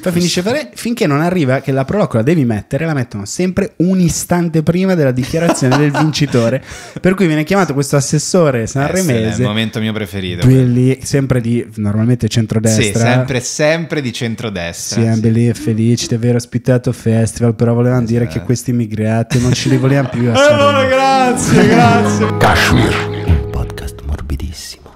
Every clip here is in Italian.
Poi finisce per finché non arriva che la proloco la devi mettere, la mettono sempre un istante prima della dichiarazione del vincitore. Per cui viene chiamato questo assessore sanremese. Eh, è il momento mio preferito. Belli, sempre di normalmente centrodestra. Sì, sempre, sempre di centrodestra. Sì, sì. belli e felici di aver ospitato festival, però volevano esatto. dire che questi immigrati non ci li vogliamo più. allora, grazie, grazie. Kashmir, podcast morbidissimo.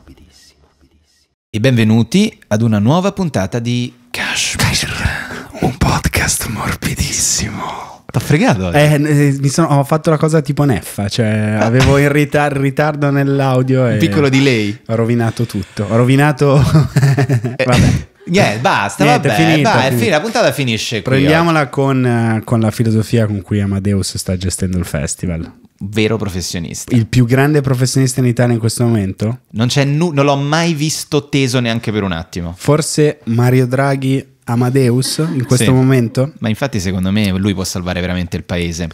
E benvenuti ad una nuova puntata di Cashmere, un podcast morbidissimo. T'ha fregato? Eh, eh, mi sono, ho fatto la cosa tipo neffa, cioè ah. avevo il ritar- ritardo nell'audio e... Un piccolo delay. Ho rovinato tutto, ho rovinato... Eh, vabbè. Yeah, basta, Niente, vabbè, finito, vai, finito. la puntata finisce qui. Prendiamola con, eh, con la filosofia con cui Amadeus sta gestendo il festival vero professionista. Il più grande professionista in Italia in questo momento? Non, nu- non l'ho mai visto teso neanche per un attimo. Forse Mario Draghi Amadeus in questo sì, momento? Ma infatti secondo me lui può salvare veramente il paese.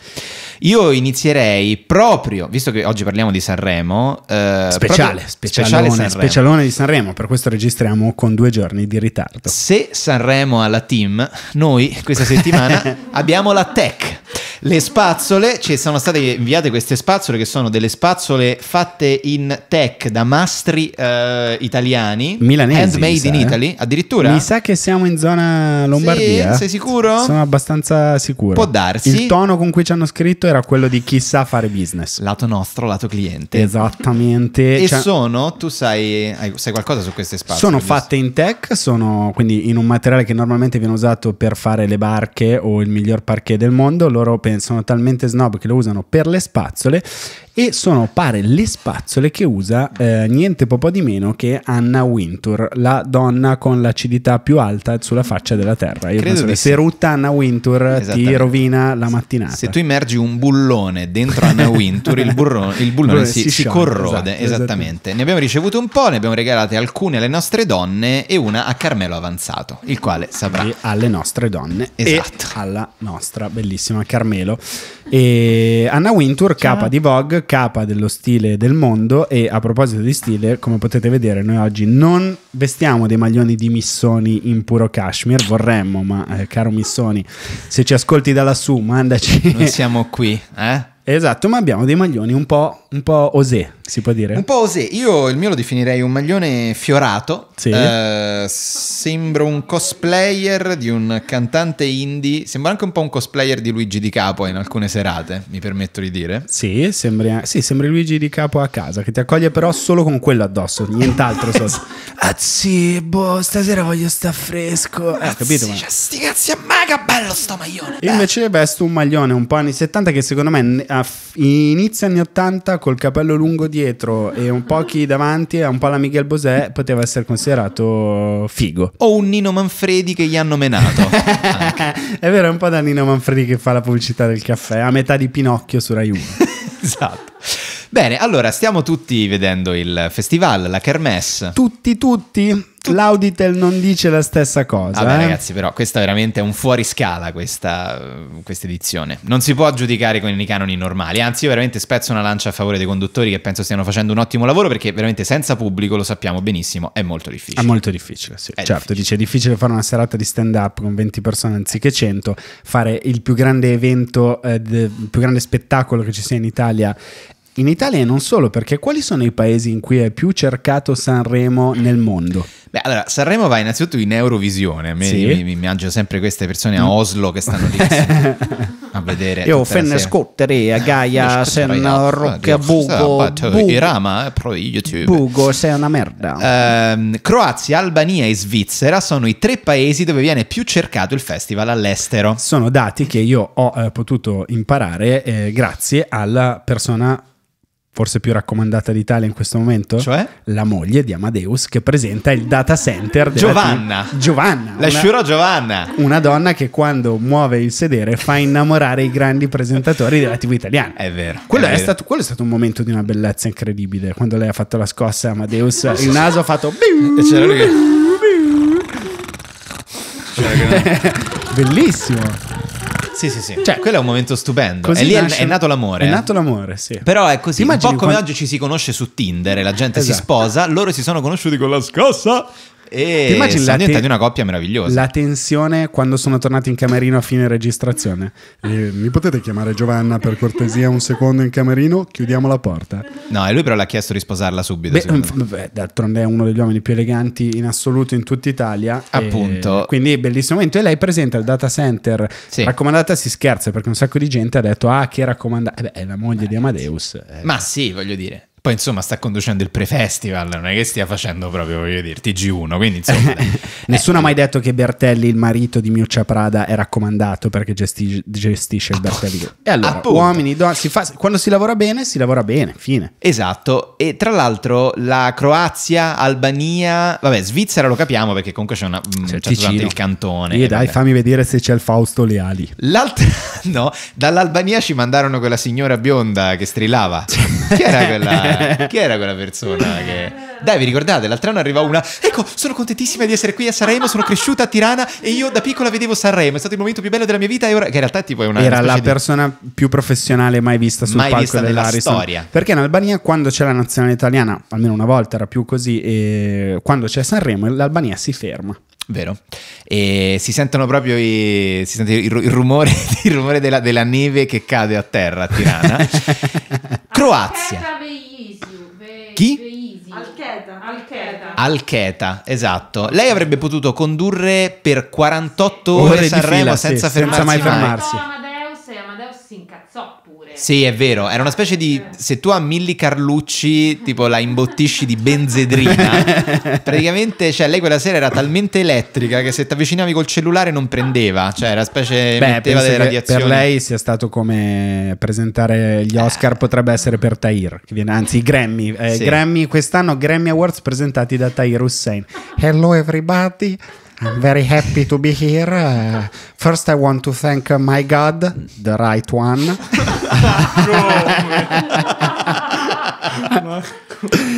Io inizierei proprio, visto che oggi parliamo di Sanremo, eh, speciale, specialone, Sanremo. specialone di Sanremo, per questo registriamo con due giorni di ritardo. Se Sanremo ha la team, noi questa settimana abbiamo la tech. Le spazzole, ci sono state inviate queste spazzole che sono delle spazzole fatte in tech da mastri eh, italiani. Milanesi. Handmade sa, in eh? Italy, eh? addirittura. Mi sa che siamo in zona Lombardia. Sì, sei sicuro? Sono abbastanza sicuro. Può darsi. Il tono con cui ci hanno scritto era quello di chissà fare business. Lato nostro, lato cliente. Esattamente. E cioè, sono, tu sai, sai qualcosa su queste spazzole? Sono fatte in tech, sono quindi in un materiale che normalmente viene usato per fare le barche o il miglior parquet del mondo. Loro open sono talmente snob che lo usano per le spazzole e sono pare le spazzole che usa eh, niente poco di meno che Anna Wintour, la donna con l'acidità più alta sulla faccia della terra. Io Credo penso che se sì. rutta Anna Wintour ti rovina la mattinata. Se tu immergi un bullone dentro Anna Wintour, il, burrone, il bullone si, si, si scioglie, corrode, esatto, esattamente. Ne abbiamo ricevuto un po', ne abbiamo regalate alcune alle nostre donne e una a Carmelo Avanzato, il quale saprà. E alle nostre donne. Esatto. alla nostra bellissima Carmelo. E Anna Wintour, capa di Vogue, capa dello stile del mondo e a proposito di stile, come potete vedere, noi oggi non vestiamo dei maglioni di Missoni in puro cashmere, vorremmo, ma eh, caro Missoni, se ci ascolti da lassù, mandaci... Noi siamo qui, eh? Esatto, ma abbiamo dei maglioni un po', un po osé, si può dire. Un po' osé. Io il mio lo definirei un maglione fiorato. Sì. Eh, sembro un cosplayer di un cantante indie. Sembra anche un po' un cosplayer di Luigi Di Capo in alcune serate, mi permetto di dire. Sì, sembri, sì, sembri Luigi Di Capo a casa, che ti accoglie però solo con quello addosso, nient'altro sotto. Azzi, ah, boh, stasera voglio sta fresco. Eh, ah, Azzi, ah, capito? Ma... Cioè, sti cazzi a me, che bello sto maglione. invece vesto un maglione un po' anni 70 che secondo me inizio anni 80 col capello lungo dietro e un po' chi davanti, un po' la Miguel Bosè, poteva essere considerato figo. O un Nino Manfredi che gli hanno menato. è vero, è un po' da Nino Manfredi che fa la pubblicità del caffè, a metà di Pinocchio su Rai 1. esatto. Bene, allora stiamo tutti vedendo il festival, la Kermesse. Tutti, tutti? L'Auditel non dice la stessa cosa. Vabbè, eh? ragazzi, però, questa veramente è un fuori scala. questa edizione. Non si può giudicare con i canoni normali. Anzi, io veramente spezzo una lancia a favore dei conduttori che penso stiano facendo un ottimo lavoro perché veramente senza pubblico, lo sappiamo benissimo, è molto difficile. È molto difficile, sì. È certo, difficile. dice è difficile fare una serata di stand-up con 20 persone anziché 100, fare il più grande evento, eh, il più grande spettacolo che ci sia in Italia in Italia e non solo, perché quali sono i paesi in cui è più cercato Sanremo nel mondo? Beh, allora, Sanremo va innanzitutto in Eurovisione. Mi, sì. mi, mi mangio sempre queste persone a mm. Oslo che stanno lì a vedere. Io fenne scottere a Gaia, se no rock ah, bugo, cioè, bugo. Irama, eh, pro YouTube. Bugo, sei una merda. Uh, Croazia, Albania e Svizzera sono i tre paesi dove viene più cercato il festival all'estero. Sono dati che io ho eh, potuto imparare eh, grazie alla persona forse più raccomandata d'Italia in questo momento, cioè la moglie di Amadeus che presenta il data center Giovanna. T- Giovanna. La sciura Giovanna. Una donna che quando muove il sedere fa innamorare i grandi presentatori della TV italiana. È vero. Quello è, è, vero. stato, quello è stato, un momento di una bellezza incredibile, quando lei ha fatto la scossa Amadeus, so il naso ha fatto e c'era lui che... Bellissimo. Sì, sì, sì. Cioè, quello è un momento stupendo. e lì è, è nato l'amore. È nato l'amore, sì. Però è così, un po' come quando- oggi ci si conosce su Tinder la gente si esatto. sposa, loro si sono conosciuti con la scossa e Ti immagini la te- di una coppia meravigliosa. La tensione quando sono tornati in camerino a fine registrazione. Eh, mi potete chiamare Giovanna per cortesia un secondo in camerino? Chiudiamo la porta. No, e lui però l'ha chiesto di sposarla subito. Beh, mm, beh, d'altronde è uno degli uomini più eleganti in assoluto in tutta Italia. Appunto. quindi bellissimo momento. E lei presenta il data center. Sì. Raccomandata si scherza perché un sacco di gente ha detto ah che raccomandata. Eh beh, è la moglie beh, di Amadeus. Eh, ma sì, voglio dire. Poi insomma sta conducendo il pre-festival, non è che stia facendo proprio, voglio dire, TG1, quindi insomma... Nessuno eh. ha mai detto che Bertelli, il marito di Miuccia Prada, è raccomandato perché gesti- gestisce il Bertelli. e allora, Appunto. uomini, don- si fa, quando si lavora bene, si lavora bene, fine. Esatto, e tra l'altro la Croazia, Albania, vabbè, Svizzera lo capiamo perché comunque c'è una... Mh, mm, c'è c'è il cantone. E dai, fammi vedere se c'è il Fausto Leali. L'altra... no, dall'Albania ci mandarono quella signora bionda che strillava. Chi era quella, chi era quella persona che... Dai, vi ricordate? L'altro anno arriva una... Ecco, sono contentissima di essere qui a Sanremo, sono cresciuta a Tirana e io da piccola vedevo Sanremo, è stato il momento più bello della mia vita e ora... Che in realtà tipo è una... Era la di... persona più professionale mai vista sul mai palco della storia. Perché in Albania quando c'è la nazionale italiana, almeno una volta era più così, e quando c'è Sanremo l'Albania si ferma. Vero. E si sentono proprio i, si sente il, rumore, il rumore della, della, neve che cade a terra a Tirana. Croazia. Chi? Alcheta. Alcheta. esatto. Lei avrebbe potuto condurre per 48 ore, ore Sanremo fila, senza, sì, fermarsi senza mai fermarsi. Mai. Sì, è vero. Era una specie di. Eh. Se tu a Milli Carlucci, tipo, la imbottisci di benzedrina, praticamente, cioè, lei quella sera era talmente elettrica che se ti avvicinavi col cellulare non prendeva. Cioè, era una specie. Beh, metteva delle radiazioni. Per lei sia stato come presentare gli eh. Oscar, potrebbe essere per Tahir, che viene, anzi, i Grammy. Eh, sì. Grammy quest'anno, Grammy Awards presentati da Tahir Hussein. Hello, everybody. I'm very happy to be here. Uh, first, I want to thank uh, my God, the right one.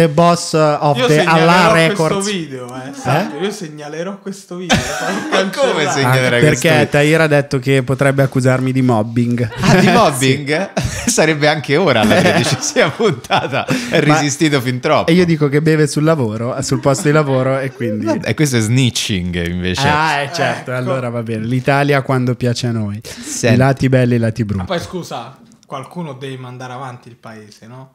The Boss of io the Allah Records. Video, eh, eh? Io segnalerò questo video. Come segnalerò questo video? Perché Tahir ha detto che potrebbe accusarmi di mobbing. Ah, di mobbing? Sarebbe anche ora la tredicesima puntata. È resistito Ma, fin troppo. E io dico che beve sul lavoro, sul posto di lavoro e quindi... E questo è snitching invece. Ah, è eh, certo, eh, ecco. allora va bene. L'Italia quando piace a noi. Senti. I lati belli e i lati brutti. Ma poi scusa, qualcuno deve mandare avanti il paese, no?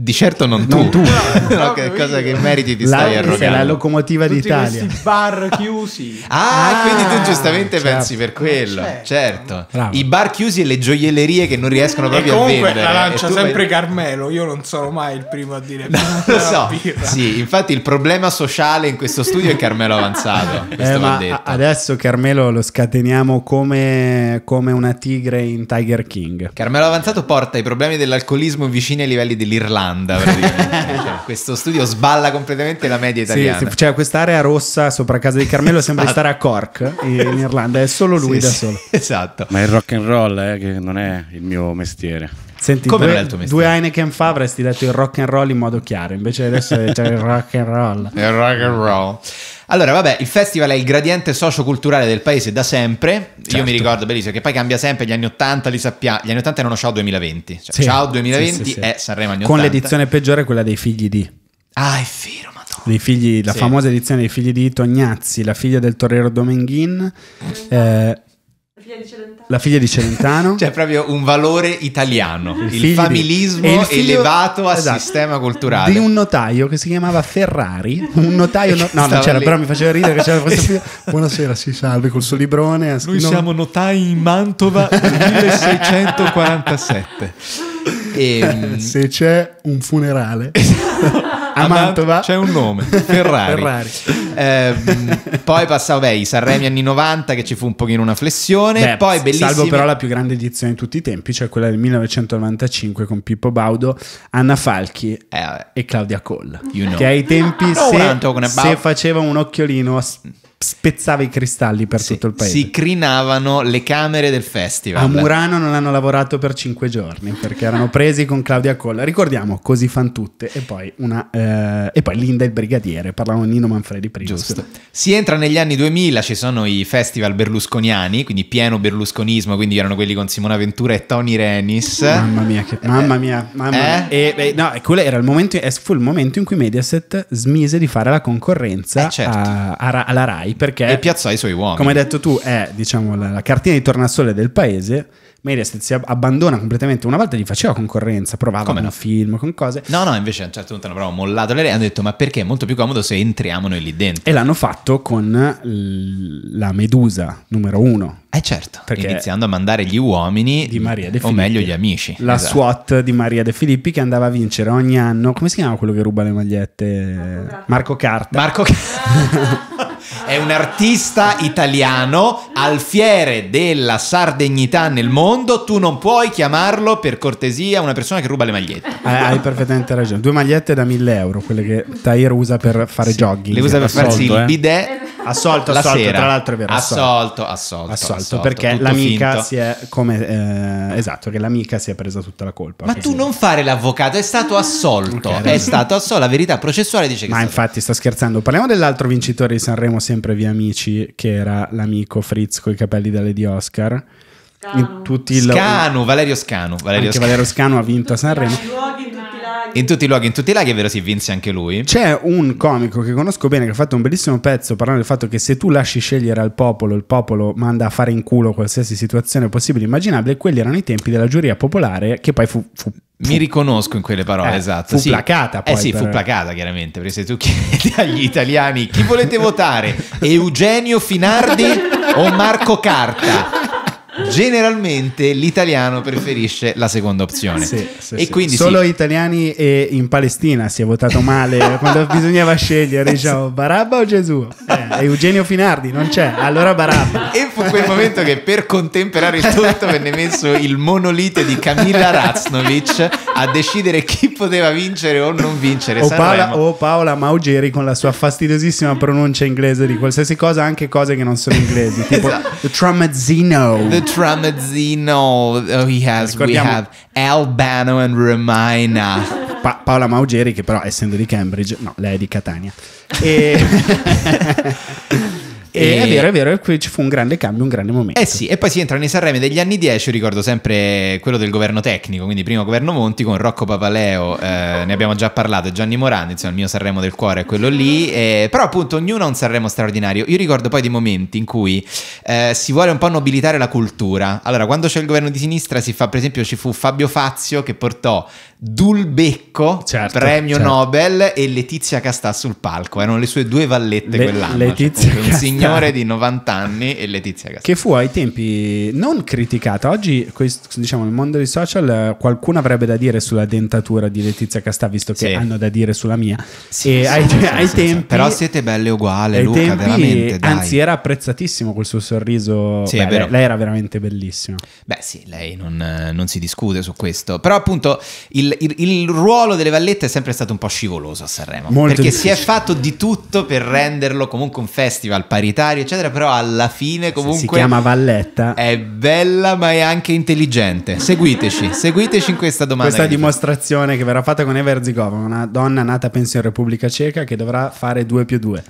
Di certo non tu, no, tu. no, che cosa che meriti ti stai arrogando. È la locomotiva Tutti d'Italia. Questi bar chiusi. Ah, ah quindi tu giustamente certo. pensi per quello. Eh, certo. certo. I bar chiusi e le gioiellerie che non riescono eh, proprio a vendere. la lancia sempre vai... Carmelo, io non sono mai il primo a dire no, lo so. Sì, infatti il problema sociale in questo studio è Carmelo Avanzato. Eh, questo eh, detto. adesso Carmelo lo scateniamo come, come una tigre in Tiger King. Carmelo Avanzato porta i problemi dell'alcolismo vicini ai livelli dell'irrazionalità Irlanda. praticamente. cioè, questo studio sballa completamente la media italiana. Sì, sì, cioè quest'area rossa sopra casa di Carmelo sembra esatto. stare a Cork in Irlanda, è solo lui sì, da solo. Esatto. Ma il rock and roll eh, che non è il mio mestiere. Senti, Come due, due Heineken fa avresti detto il rock and roll in modo chiaro, invece adesso c'è il rock and roll. Il rock and roll. Allora, vabbè, il festival è il gradiente socioculturale del paese da sempre. Certo. Io mi certo. ricordo bellissimo, che poi cambia sempre gli anni 80, li sappiamo. Gli anni 80 erano ciao 2020. Cioè, sì. Ciao 2020 sì, sì, è Sanremo anni 80. Con l'edizione peggiore quella dei figli di. Ah, è vero, madonna. Figli, la famosa edizione dei figli di Tognazzi, la figlia del torriero Domenghin. Eh, figlia di Celentano. La figlia di Celentano. cioè proprio un valore italiano, il, il familismo di... il elevato al esatto. sistema culturale. Di un notaio che si chiamava Ferrari, un notaio... No, no non c'era, lì. però mi faceva ridere che c'era questo figlio. Buonasera, si salve col suo librone. Noi non... siamo notai in Mantova 1647. E, Se c'è un funerale a Mantova c'è un nome, Ferrari. Ferrari. Eh, poi passavo, beh, i Sanremi anni 90 che ci fu un pochino una flessione, beh, poi bellissima. Salvo però la più grande edizione di tutti i tempi, cioè quella del 1995 con Pippo Baudo, Anna Falchi eh, e Claudia Coll, you know. che ai tempi no, se, se faceva un occhiolino spezzava i cristalli per sì, tutto il paese. Si crinavano le camere del festival. A Murano non hanno lavorato per cinque giorni perché erano presi con Claudia Colla. Ricordiamo, così fan tutte. E poi, una, eh, e poi Linda il Brigadiere, parlavano di Nino Manfredi prima. Giusto. Si entra negli anni 2000, ci sono i festival berlusconiani, quindi pieno berlusconismo, quindi erano quelli con Simona Ventura e Tony Renis. Mamma mia, che, eh. mamma mia, mamma eh? mia. E, e, no, quello era il momento, fu il momento in cui Mediaset smise di fare la concorrenza eh certo. a, a, alla RAI Piazzai perché... E Piazzai i suoi uomini. Come hai detto tu, è diciamo, la, la cartina di tornasole del paese. Meredith si abbandona completamente. Una volta gli faceva concorrenza, provava un no? film con cose. No, no, invece a un certo punto hanno proprio mollato le re Hanno detto: Ma perché è molto più comodo se entriamo noi lì dentro? E l'hanno fatto con la Medusa numero uno. Eh certo, perché iniziando a mandare gli uomini di Maria De Filippi. O meglio gli amici. La esatto. SWAT di Maria De Filippi che andava a vincere ogni anno. Come si chiama quello che ruba le magliette? Marco Carta. Marco Carta. Marco Carta. È un artista italiano, alfiere della sardegnità nel mondo. Tu non puoi chiamarlo per cortesia una persona che ruba le magliette. Ah, hai perfettamente ragione. Due magliette da 1000 euro, quelle che Tahir usa per fare sì, jogging. Le usa per farsi assolto, il eh. bidet. Eh, assolto, la assolto, sera. tra l'altro è vero. Assolto, assolto, assolto, assolto, assolto perché l'amica finto. si è come eh, esatto, che l'amica si è presa tutta la colpa. Ma tu non fare l'avvocato, è stato assolto, okay, è stato assolto, la verità processuale dice che Ma infatti sta scherzando. Parliamo dell'altro vincitore di Sanremo sempre via amici che era l'amico Fritz con i capelli da Lady Oscar. Scanu. Tutti il... Scanu, Valerio Scanu, Valerio Scanu. Valerio Scanu ha vinto a Sanremo in tutti i luoghi, in tutti i laghi, è vero, si vinse anche lui. C'è un comico che conosco bene che ha fatto un bellissimo pezzo parlando del fatto che se tu lasci scegliere al popolo, il popolo manda a fare in culo qualsiasi situazione possibile e immaginabile. Quelli erano i tempi della giuria popolare che poi fu. fu, fu Mi riconosco in quelle parole, eh, esatto. Fu sì. placata eh, poi. Eh sì, per... fu placata chiaramente, perché se tu chiedi agli italiani chi volete votare, Eugenio Finardi o Marco Carta? generalmente l'italiano preferisce la seconda opzione. Sì, sì, e sì. Quindi, Solo italiani e in Palestina si è votato male quando bisognava scegliere, diciamo, Barabba o Gesù? Eh, Eugenio Finardi non c'è, allora Barabba. E fu quel momento che per contemperare il tutto venne messo il monolite di Camilla Raznovic a decidere chi poteva vincere o non vincere. O Paola, o Paola Maugeri con la sua fastidiosissima pronuncia inglese di qualsiasi cosa, anche cose che non sono inglesi, tipo esatto. the tramezzino. The Tramezzino, oh, he has, we have Albano and Romina. Pa- Paola Maugeri, che però essendo di Cambridge, no, lei è di Catania. E... E, e... È vero, è vero, qui ci fu un grande cambio, un grande momento. Eh sì, e poi si entra nei Sanremo degli anni 10, ricordo sempre quello del governo tecnico, quindi primo governo Monti con Rocco Papaleo, eh, ne abbiamo già parlato, Gianni Morano, insomma il mio Sanremo del cuore è quello lì, eh, però appunto ognuno ha un Sanremo straordinario. Io ricordo poi dei momenti in cui eh, si vuole un po' nobilitare la cultura. Allora, quando c'è il governo di sinistra si fa, per esempio, ci fu Fabio Fazio che portò Dulbecco, certo, premio certo. Nobel, e Letizia Castà sul palco, erano le sue due vallette le, quell'anno. Cioè, Letizia cioè, un signore di 90 anni e Letizia Castelli. Che fu ai tempi non criticata. Oggi, questo, diciamo, nel mondo dei social eh, qualcuno avrebbe da dire sulla dentatura di Letizia Castà, visto che sì. hanno da dire sulla mia. Sì, e sì, ai, sì, ai tempi... Però siete belle uguali, Luca, tempi, veramente. Dai. Anzi, era apprezzatissimo quel suo sorriso. Sì, Beh, lei, lei, era veramente bellissima. Beh sì, lei non, eh, non, si discute su questo. Però appunto il, il, il, ruolo delle vallette è sempre stato un po' scivoloso a Sanremo. Molto perché difficile. si è fatto di tutto per renderlo comunque un festival pari sanitario, eccetera, però alla fine comunque... Si chiama Valletta. È bella ma è anche intelligente. Seguiteci, seguiteci in questa domanda. Questa dimostrazione che verrà fatta con Everzigova, una donna nata penso in Repubblica Ceca che dovrà fare 2 più 2.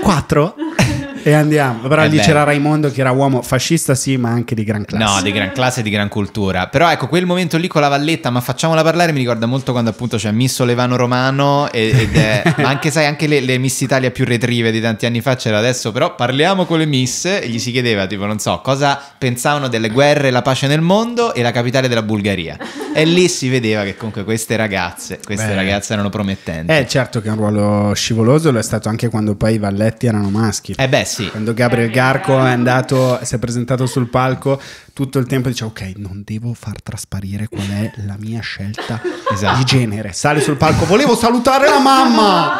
4? e andiamo. Però lì c'era Raimondo che era uomo fascista, sì, ma anche di gran classe. No, di gran classe e di gran cultura. Però ecco, quel momento lì con la valletta, ma facciamola parlare, mi ricorda molto quando appunto c'è Miss Olevano Romano, ed è, ma anche sai, anche le, le, Miss Italia più retrive di tanti anni fa c'era adesso, però parliamo con le Miss e gli si chiedeva tipo, non so, cosa pensavano delle guerre, la pace nel mondo e la capitale della Bulgaria. E lì si vedeva che comunque queste ragazze, queste Beh. ragazze erano promettenti. Eh certo che è un ruolo scivoloso, lo è stato anche quando poi i Valletti erano maschi. Eh beh, sì. Quando Gabriel Garco è andato, si è presentato sul palco, tutto il tempo dice ok, non devo far trasparire qual è la mia scelta esatto. di genere. Sale sul palco, volevo salutare la mamma!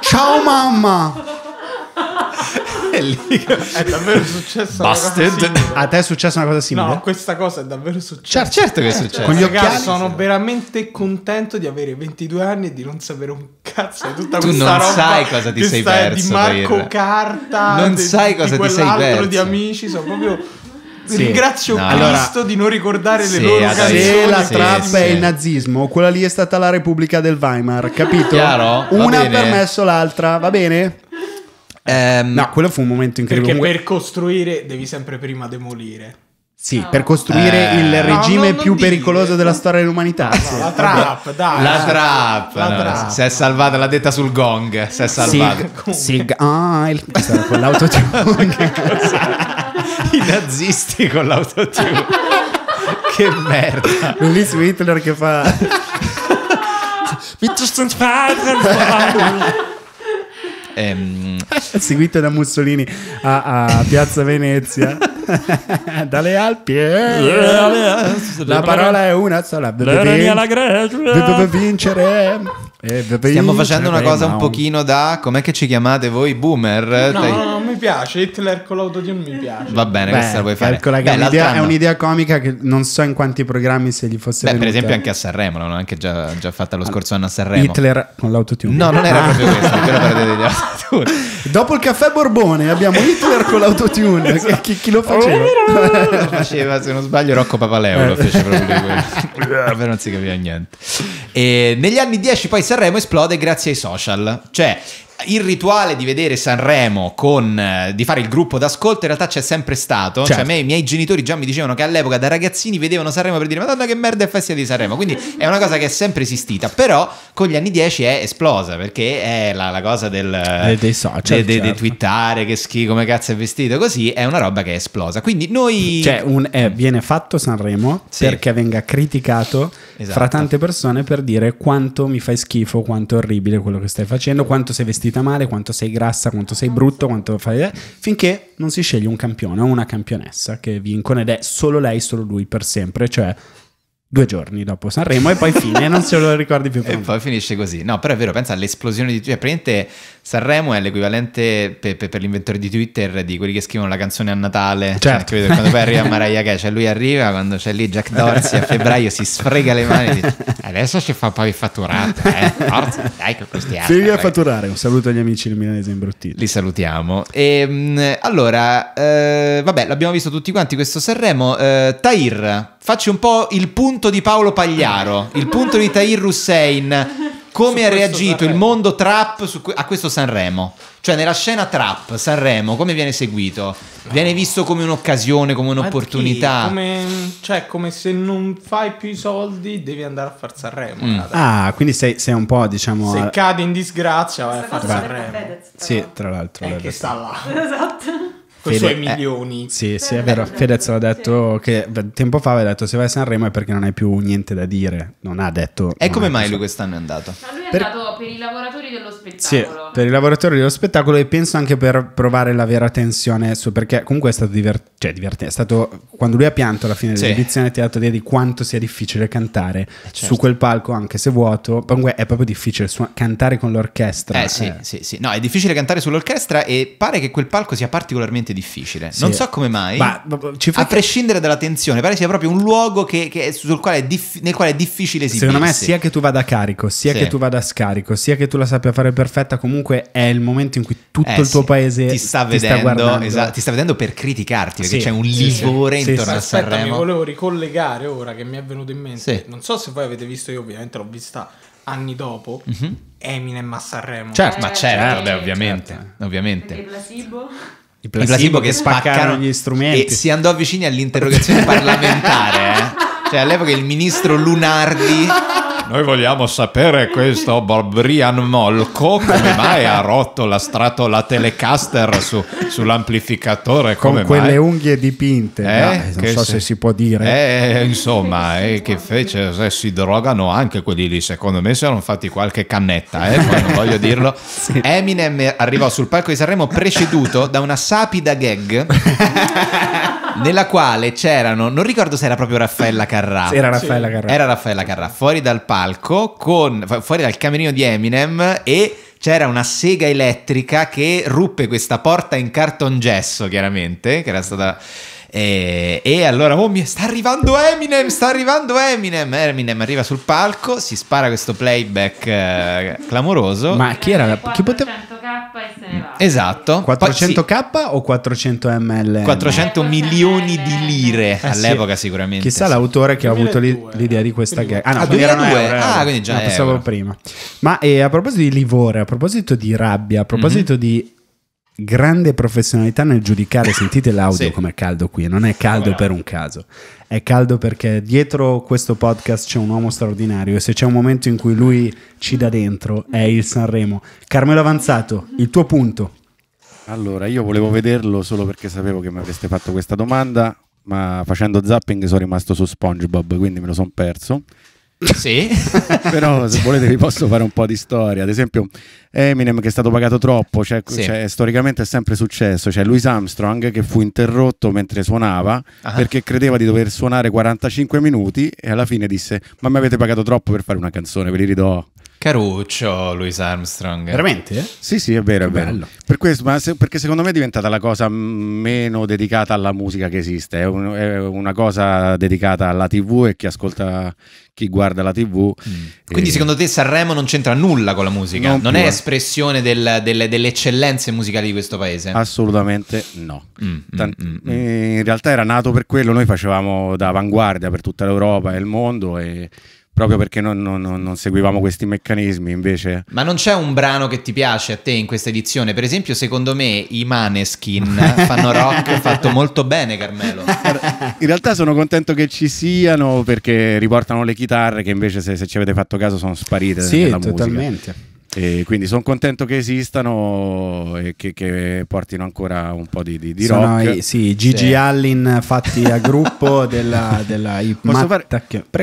Ciao mamma! è, è davvero successo Busted. A te è successa una cosa simile? No, questa cosa è davvero successa. Certo, certo che è eh, successa. Cioè, Con gli occhiali sono sì. veramente contento di avere 22 anni e di non sapere un cazzo di tutta tu questa roba. Tu non sai cosa ti sei perso, di Marco per... Carta, non de, sai cosa ti sei perso. di amici, sono proprio sì. ringrazio no, Cristo allora, di non ricordare sì, le loro canzoni. Se la sì, trappa sì. è il nazismo, quella lì è stata la Repubblica del Weimar, capito? Chiaro? Una ha permesso l'altra, va bene? Um, no, quello fu un momento incredibile. Perché per costruire devi sempre prima demolire. Sì, no. Ah. per costruire eh. il regime no, non, non più dire. pericoloso della storia dell'umanità. No, la trap, dai. La trap. La trap. Si è salvata, l'ha detta sul gong. Si è salvata. Sig, sig- ah, il, con l'autotune. I nazisti con l'autotune. che merda. Bellissimo Hitler che fa... Mi sto Ehm... Seguito da Mussolini a, a Piazza Venezia. Eh. Dalle Alpi. La parola è una sola. Vincere. Eh, Stiamo facendo una eh, cosa un pochino da com'è che ci chiamate voi boomer? No, Dai. no, non mi piace. Hitler con l'autotune mi piace. Va bene, Beh, questa la puoi fare. Beh, l'idea, è un'idea comica che non so in quanti programmi se gli fosse Beh, venuta. per esempio anche a Sanremo, l'hanno anche già, già fatta lo scorso anno a Sanremo. Hitler con l'autotune. No, non era ah. proprio questo, però Dopo il caffè Borbone abbiamo Hitler con l'autotune. esatto. chi, chi, lo faceva? Oh, lo faceva, se non sbaglio, Rocco Papaleo lo eh. fece proprio lui. non si capiva niente. E negli anni 10 poi Sanremo esplode grazie ai social. Cioè, il rituale di vedere Sanremo con eh, di fare il gruppo d'ascolto in realtà c'è sempre stato. Cioè, certo. Cioè, me, i miei genitori già mi dicevano che all'epoca da ragazzini vedevano Sanremo per dire Madonna che merda è festa di Sanremo. Quindi è una cosa che è sempre esistita. Però con gli anni 10 è esplosa perché è la, la cosa del eh, dei social, de, de, certo. de twittare che schifo come cazzo è vestito così è una roba che è esplosa. Quindi noi cioè un, eh, viene fatto Sanremo sì. perché venga criticato esatto. fra tante persone per dire quanto mi fai schifo, quanto è orribile quello che stai facendo, quanto sei vestita male, quanto sei grassa, quanto sei brutto, quanto fai... Eh, finché non si sceglie un campione o una campionessa che vincono ed è solo lei, solo lui per sempre, cioè due giorni dopo Sanremo e poi fine, non se lo ricordi più. e poi finisce così. No, però è vero, pensa all'esplosione di... Cioè, praticamente Sanremo è l'equivalente pe, pe, per l'inventore di Twitter di quelli che scrivono la canzone a Natale. Cioè, certo. Cioè, quando poi arriva Mariah Carey, cioè lui arriva, quando c'è lì Jack Dorsey a febbraio si sfrega le mani e dice adesso ci fa poi fatturato. eh? forza, dai che questi altri. Figa a fatturare, un saluto agli amici del Milanese imbruttito. Li salutiamo. E, ehm, allora, eh, vabbè, l'abbiamo visto tutti quanti questo Sanremo. Eh, Tair facci un po' il punto di Paolo Pagliaro, il punto di Tahir Hussein. Come ha reagito Sanremo. il mondo trap que- a questo Sanremo? Cioè, nella scena trap, Sanremo, come viene seguito? Viene visto come un'occasione, come un'opportunità? Come, cioè, come se non fai più i soldi, devi andare a far Sanremo. Mm. Ah, quindi sei, sei, un po', diciamo... Se a... cadi in disgrazia, vai a far Sanremo. Sì, tra l'altro. È eh, che sta là. esatto con i suoi eh, milioni. Eh, sì, sì, è vero. Fedez l'ha detto che tempo fa aveva detto se vai a Sanremo è perché non hai più niente da dire. Non ha detto. E come mai lui quest'anno è andato? Ma lui è per... andato per i lavoratori dello spettacolo. Sì, per i lavoratori dello spettacolo e penso anche per provare la vera tensione su perché comunque è stato divertente. Cioè, divertente. È stato quando lui ha pianto alla fine dell'edizione ti ha dato idea di quanto sia difficile cantare eh, certo. su quel palco, anche se vuoto. Comunque è proprio difficile su- cantare con l'orchestra. Eh, sì, eh. sì, sì. No, è difficile cantare sull'orchestra e pare che quel palco sia particolarmente veramente difficile. Sì. Non so come mai, ma, ma, ci fa a che... prescindere dalla tensione, pare sia proprio un luogo che, che quale diff... nel quale è difficile esibirsi. Secondo me sia che tu vada a carico, sia sì. che tu vada a scarico, sia che tu la sappia fare perfetta, comunque è il momento in cui tutto eh, il tuo sì. paese ti sta ti vedendo, sta esatto, ti sta vedendo per criticarti, perché c'è un livore intorno a Sanremo. Aspetta, mi volevo ricollegare ora che mi è venuto in mente. Non so se voi avete visto, io ovviamente l'ho vista anni dopo mm-hmm. Eminem a Sanremo. Certo, certo eh, ma c'era, certo, ovviamente. Certo. ovviamente. E Placebo? il placebo, I placebo che spaccano gli strumenti. E si andò vicini all'interrogazione parlamentare. Eh? Cioè all'epoca il ministro Lunardi noi vogliamo sapere questo Brian Molko come mai ha rotto la, strato, la telecaster su, sull'amplificatore. Con quelle mai? unghie dipinte, eh, no, non so se, se si può dire. Eh, eh, insomma, eh, che fece, se si drogano anche quelli lì, secondo me si erano fatti qualche cannetta, non eh, voglio dirlo. Sì. Eminem arrivò sul palco di Sanremo preceduto da una sapida gag. nella quale c'erano, non ricordo se era proprio Raffaella Carrà. era Raffaella sì. Carrà. Era Raffaella Carrà, fuori dal palco, con, fuori dal camerino di Eminem e c'era una sega elettrica che ruppe questa porta in cartongesso, chiaramente, che era stata e, eh, e allora, oh mio, sta arrivando Eminem, sta arrivando Eminem. Eminem arriva sul palco, si spara questo playback eh, clamoroso. Ma chi era? 400k e se ne va. Esatto. Poi, sì, 400k o 400 ml? 400 milioni di lire Eh, sì. all'epoca sicuramente. Chissà sì. l'autore che ha avuto l'idea eh. di questa gag. Ah, ah, no, Ah, quindi erano 2002. euro, Ah, quindi già No, pensavo prima. Ma eh, a proposito di livore, a proposito di rabbia, a proposito mhm. di grande professionalità nel giudicare. Sentite l'audio sì. com'è caldo qui, non è caldo per un caso, è caldo perché dietro questo podcast c'è un uomo straordinario e se c'è un momento in cui lui ci dà dentro è il Sanremo. Carmelo Avanzato, il tuo punto. Allora, io volevo vederlo solo perché sapevo che mi avreste fatto questa domanda, ma facendo zapping sono rimasto su SpongeBob, quindi me lo sono perso. Sì. Però se volete vi posso fare un po' di storia. Ad esempio, Eminem che è stato pagato troppo, cioè, sì. cioè, storicamente è sempre successo, cioè Louis Armstrong che fu interrotto mentre suonava ah. perché credeva di dover suonare 45 minuti e alla fine disse ma mi avete pagato troppo per fare una canzone, ve li ridò. Caruccio Louis Armstrong. Veramente? Eh? Sì, sì, è vero, che è vero. Bello. Per questo, se, perché secondo me è diventata la cosa meno dedicata alla musica che esiste, è, un, è una cosa dedicata alla TV e chi ascolta, chi guarda la TV. Mm. Quindi eh, secondo te Sanremo non c'entra nulla con la musica? Non, non è espressione del, delle, delle, eccellenze musicali di questo paese? Assolutamente no. Mm, Tant- mm, mm, mm, mm. Eh, in realtà era nato per quello, noi facevamo da avanguardia per tutta l'Europa e il mondo e proprio perché non, non, non, seguivamo questi meccanismi invece. Ma non c'è un brano che ti piace a te in questa edizione? Per esempio, secondo me i Maneskin fanno rock fatto molto bene, Carmelo. In realtà sono contento che ci siano perché riportano le chitarre che invece se, se ci avete fatto caso sono sparite. Sì, totalmente. Musica. E quindi sono contento che esistano e che, che, portino ancora un po' di, di, di rock. I, sì, Gigi sì. Allin fatti a gruppo della, della Posso fare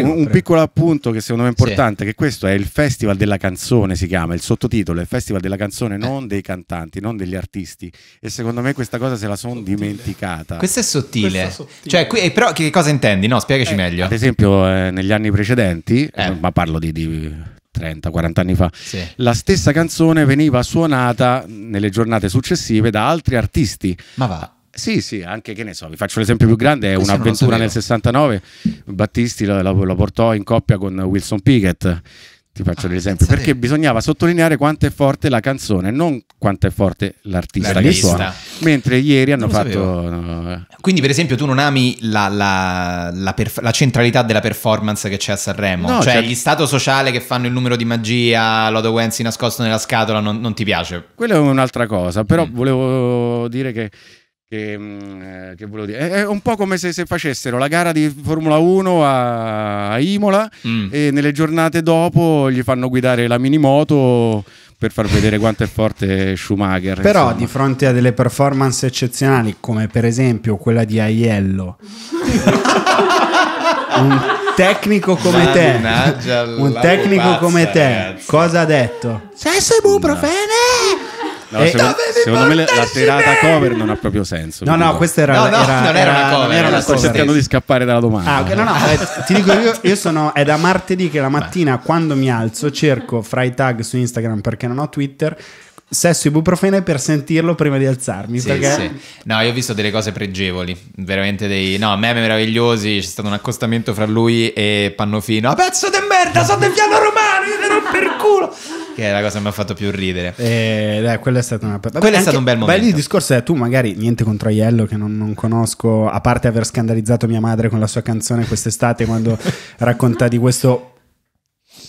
un, un, piccolo appunto che secondo me è importante, sì. che questo è il Festival della Canzone, si chiama, il sottotitolo è il Festival della Canzone, eh. non dei cantanti, non degli artisti. E secondo me questa cosa se la sono dimenticata. Questo è sottile. Questo è sottile. Cioè, qui, eh, però che cosa intendi? No, spiegaci eh, meglio. Ad esempio eh, negli anni precedenti, eh. ma parlo di, di 30, 40 anni fa. Sì. La stessa canzone veniva suonata nelle giornate successive da altri artisti. Ma va. Sì, sì, anche che ne so, vi faccio l'esempio più grande, è un'avventura nel 69, Battisti la, la, la portò in coppia con Wilson Pickett ti faccio ah, Perché bisognava sottolineare quanto è forte la canzone, non quanto è forte l'artista, l'artista. che suona. Mentre ieri hanno fatto. No. Quindi, per esempio, tu non ami la, la, la, perf- la, centralità della performance che c'è a Sanremo. No, cioè, cioè, gli stato sociale che fanno il numero di magia, Lodo Wenzi nascosto nella scatola, non, non ti piace. Quella è un'altra cosa. Però mm. volevo dire che che, mm, eh, che, volevo dire, è un po' come se, se facessero la gara di Formula 1 a, a Imola mm. e nelle giornate dopo gli fanno guidare la minimoto per far vedere quanto è forte Schumacher. Però insomma. di fronte a delle performance eccezionali come per esempio quella di Aiello. un tecnico come Mannaggia te, un tecnico come te, ragazzi. cosa ha detto? Sei bu profene? No, eh, secondo, secondo me la serata cover non ha proprio senso. No, no, questa era, no, no, era, non era una cover. Era una sto cercando di scappare dalla domanda. Ah, okay, no, no, eh, ti dico io, io sono è da martedì che la mattina quando mi alzo cerco fra i tag su Instagram perché non ho Twitter sesso ibuprofene per sentirlo prima di alzarmi. Sì, perché... sì. No, io ho visto delle cose pregevoli, veramente dei no, meme meravigliosi. C'è stato un accostamento fra lui e Pannofino. A pezzo di merda, sono del piano romano, io te rompo il culo che è la cosa che mi ha fatto più ridere. Eh, quello è stato, una... Vabbè, quello è stato un bel momento. Beh, il discorso è tu magari, niente contro Aiello che non, non, conosco, a parte aver scandalizzato mia madre con la sua canzone quest'estate quando racconta di questo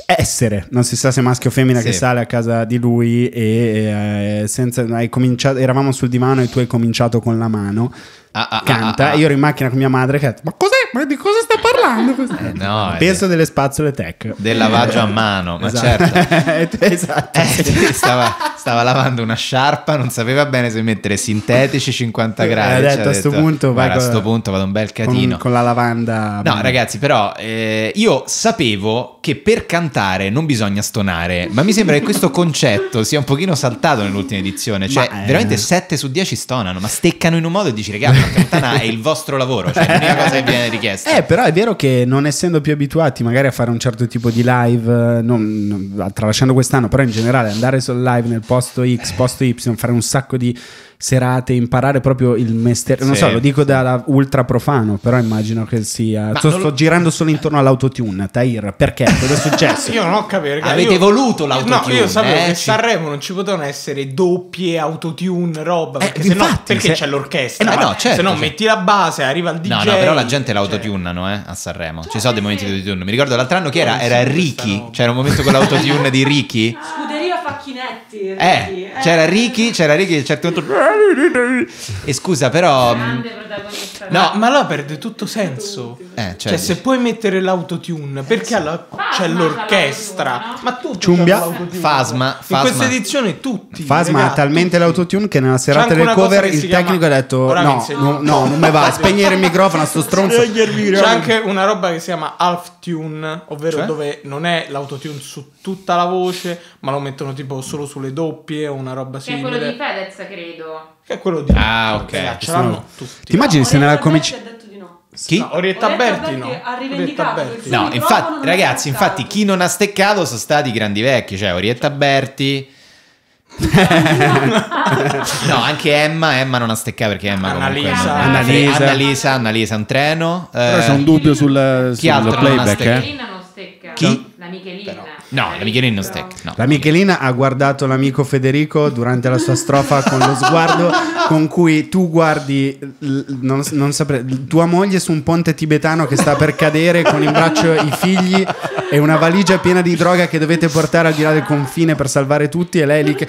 essere, non si sa se maschio o femmina sì. che sale a casa di lui e eh, senza, hai cominciato, eravamo sul divano e tu hai cominciato con la mano ah, ah, canta. E ah, ah. io ero in macchina con mia madre che ha detto: Ma cos'è? Ma di cosa sta parlando? Eh, no, Penso eh, delle spazzole tech. Del lavaggio a mano, ma esatto. certo. esatto. Eh, esatto, eh stava, stava, lavando una sciarpa, non sapeva bene se mettere sintetici 50 eh, gradi. Detto, detto, a questo punto, con, punto vado un bel catino. Con, con la lavanda. No, ragazzi, però eh, io sapevo che per cantare non bisogna stonare, ma mi sembra che questo concetto sia un pochino saltato nell'ultima edizione. Cioè, ma, veramente 7 su 10 stonano, ma steccano in un modo e dici, ragazzi, Capitana è il vostro lavoro, cioè l'unica cosa che viene richiesta. Eh, però è vero che non essendo più abituati magari a fare un certo tipo di live, eh, non, non, tralasciando quest'anno, però in generale andare sul live nel posto X, posto Y, fare un sacco di serate, imparare proprio il mestiere. Non sì, so, lo dico sì. da ultra profano, però immagino che sia. Sto, lo... girando solo intorno all'autotune, Tair. Perché? Cosa è successo? io non ho capito. Avete io... voluto l'autotune? No, io sapevo eh, che ci... Sanremo non ci potevano essere doppie autotune, roba. Eh, perché, eh, se infatti, no, perché se... c'è l'orchestra? Eh, no, no, certo, se no, certo. metti la base, arriva il DJ. No, no, però la gente cioè- l'autotunano eh, a Sanremo. ci cioè, sono dei momenti di autotune. Mi ricordo l'altro anno che era? Era Ricky. C'era un momento con l'autotune di Ricky. Scusa facchinetti. Eh, eh. C'era Ricky, c'era Ricky, a un certo punto... e scusa, però... Grande, No, ma là perde tutto senso. Eh, cioè, certo. se puoi mettere l'autotune, perché alla... c'è l'orchestra? Ma tutti Ciumbia, Fasma, Fasma. In questa edizione tutti. Fasma ha talmente l'autotune che nella serata del cover il tecnico ha detto no, no, non me va, spegnere il microfono a sto stronzo. C'è anche una roba che si chiama half tune, ovvero cioè? dove non è l'autotune su tutta la voce, ma lo mettono tipo solo sulle doppie o una roba simile. Che è quello di Fedez, credo. Che è quello di Ah, ok. Ce l'hanno tutti. Immagini se nella comicità... Chi? No, Orietta Berti no. Ha rivendicato Berti. No, infatti, ragazzi, infatti, chi non ha steccato sono stati i grandi vecchi, cioè Orietta Berti. no, anche Emma, Emma non ha steccato perché Emma Annalisa, Annalisa. Annalisa, Annalisa, un treno. Però c'è un eh, dubbio sul, sul playback, eh? stecca. Chi? La Michelina. Però. No, la Michelina non stecca. No. La Michelina ha guardato l'amico Federico durante la sua strofa con lo sguardo con cui tu guardi non, non saprei, tua moglie su un ponte tibetano che sta per cadere con in braccio i figli e una valigia piena di droga che dovete portare al di là del confine per salvare tutti e lei lì che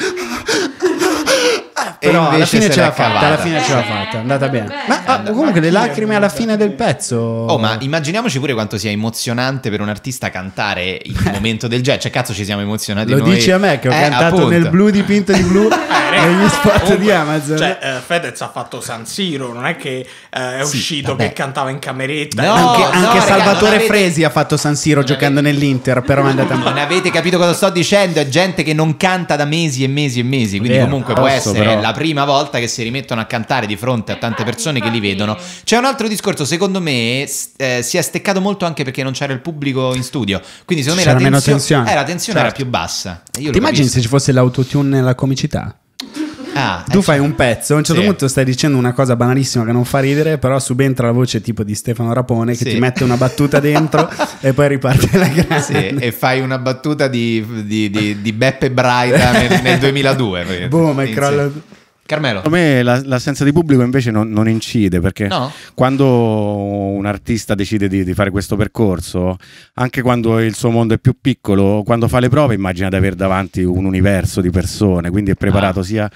però alla fine ce l'ha fatta, alla fine ce l'ha fatta, è andata bene. Ma ah, comunque le lacrime alla fine del pezzo. Oh, ma immaginiamoci pure quanto sia emozionante per un artista cantare il momento del jazz. Cioè, cazzo, ci siamo emozionati. Lo noi. dici a me che ho eh, cantato appunto. nel blu dipinto di blu eh, negli spot Comunque, di Amazon. Cioè, eh, Fedez ha fatto San Siro, non è che eh, è sì, uscito vabbè. che cantava in cameretta. No, anche, no, anche no, Salvatore ragazzi, Fresi ha fatto San Siro giocando avete... nell'Inter, però è andata male. Non avete capito cosa sto dicendo? È gente che non canta da mesi e mesi e mesi, quindi comunque può essere la la prima volta che si rimettono a cantare di fronte a eh, tante persone che li vedono. C'è un altro discorso, secondo me eh, si è steccato molto anche perché non c'era il pubblico in studio, quindi secondo me la, tensio- tensione. Eh, la tensione certo. era più bassa. Ti immagini se ci fosse l'autotune nella comicità? Ah, eh, tu cioè. fai un pezzo, a un certo sì. punto stai dicendo una cosa banalissima che non fa ridere, però subentra la voce tipo di Stefano Rapone che sì. ti mette una battuta dentro e poi riparte la grande. Sì, e fai una battuta di, di, di, di Beppe Braida nel, nel 2002. Boom, e crolla... Carmelo. Secondo me l'assenza di pubblico invece non, non incide perché no. quando un artista decide di, di, fare questo percorso, anche quando il suo mondo è più piccolo, quando fa le prove immagina di avere davanti un universo di persone, quindi è preparato ah. sia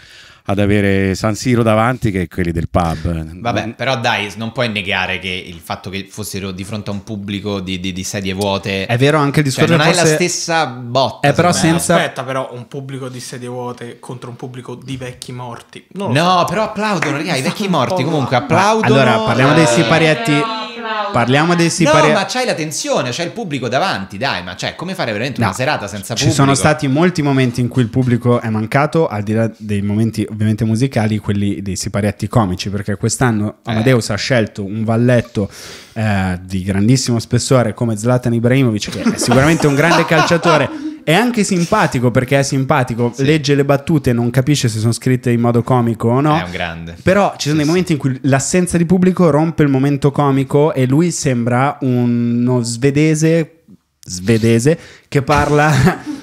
ad avere San Siro davanti che quelli del pub. Vabbè, no? però dai, non puoi negare che il fatto che fossero di fronte a un pubblico di, di, di sedie vuote... È vero anche il cioè, discorso... Cioè, non forse... hai la stessa botta. È eh, però me. senza... Aspetta però, un pubblico di sedie vuote contro un pubblico di vecchi morti. No, so. però applaudono, ragazzi, i vecchi morti comunque applaudono... Allora, parliamo dei siparietti crowd. Parliamo dei sipari. No, ma c'hai la tensione, c'è il pubblico davanti, dai, ma cioè, come fare veramente una no, serata senza pubblico? Ci sono stati molti momenti in cui il pubblico è mancato, al di là dei momenti ovviamente musicali, quelli dei siparietti comici, perché quest'anno eh. Amadeus eh. ha scelto un valletto eh, di grandissimo spessore come Zlatan Ibrahimovic, che è sicuramente un grande calciatore è anche simpatico perché è simpatico, sì. legge le battute, non capisce se sono scritte in modo comico o no. È un grande. Però ci sono sì, dei momenti in cui l'assenza di pubblico rompe il momento comico e lui sembra uno svedese, svedese che parla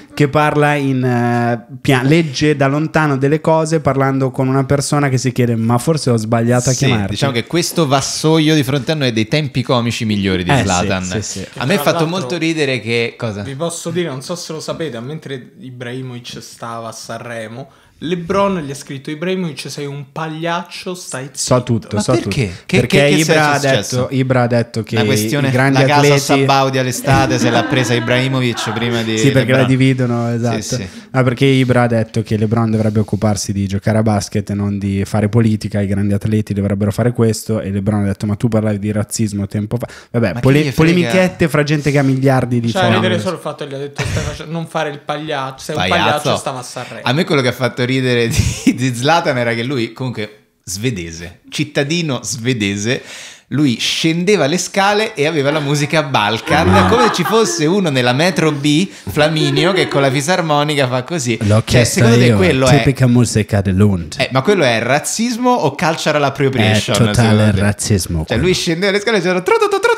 che parla in uh, eh, pian- legge da lontano delle cose parlando con una persona che si chiede ma forse ho sbagliato a sì, chiamarti diciamo che questo vassoio di fronte a noi è dei tempi comici migliori di eh, Zlatan sì, sì, a me ha fatto molto ridere che cosa vi posso dire non so se lo sapete mentre Ibrahimovic stava a Sanremo LeBron gli ha scritto Ibrahimovic sei un pagliaccio, stai zitto. So tutto, Ma so perché? tutto. Che, perché che, che Ibra, ha detto, Ibra, ha detto, che la questione, i grandi la atleti... casa Sabaudi all'estate se l'ha presa Ibrahimovic prima di Sì, perché LeBron. la dividono, esatto. Sì, sì. No, perché Ibra ha detto che LeBron dovrebbe occuparsi di giocare a basket e non di fare politica, i grandi atleti dovrebbero fare questo e LeBron ha detto "Ma tu parlavi di razzismo tempo fa". Vabbè, pole- polemichette fra gente che ha miliardi di cioè, followers. Cioè, solo il fatto che gli ha detto non fare il pagliaccio, sei Paiazzo. un pagliaccio stava a Sanremo. A me quello che ha fatto ridere di, di Zlatan era che lui comunque svedese, cittadino svedese, lui scendeva le scale e aveva la musica Balkan, ah. come ci fosse uno nella metro B, Flaminio, che con la fisarmonica fa così. L'ho cioè, secondo te io, quello tipica è... musica dell'Und. Eh, ma quello è razzismo o cultural appropriation? È totale razzismo. Cioè, lui scendeva le scale e c'era... Tru, tru, tru,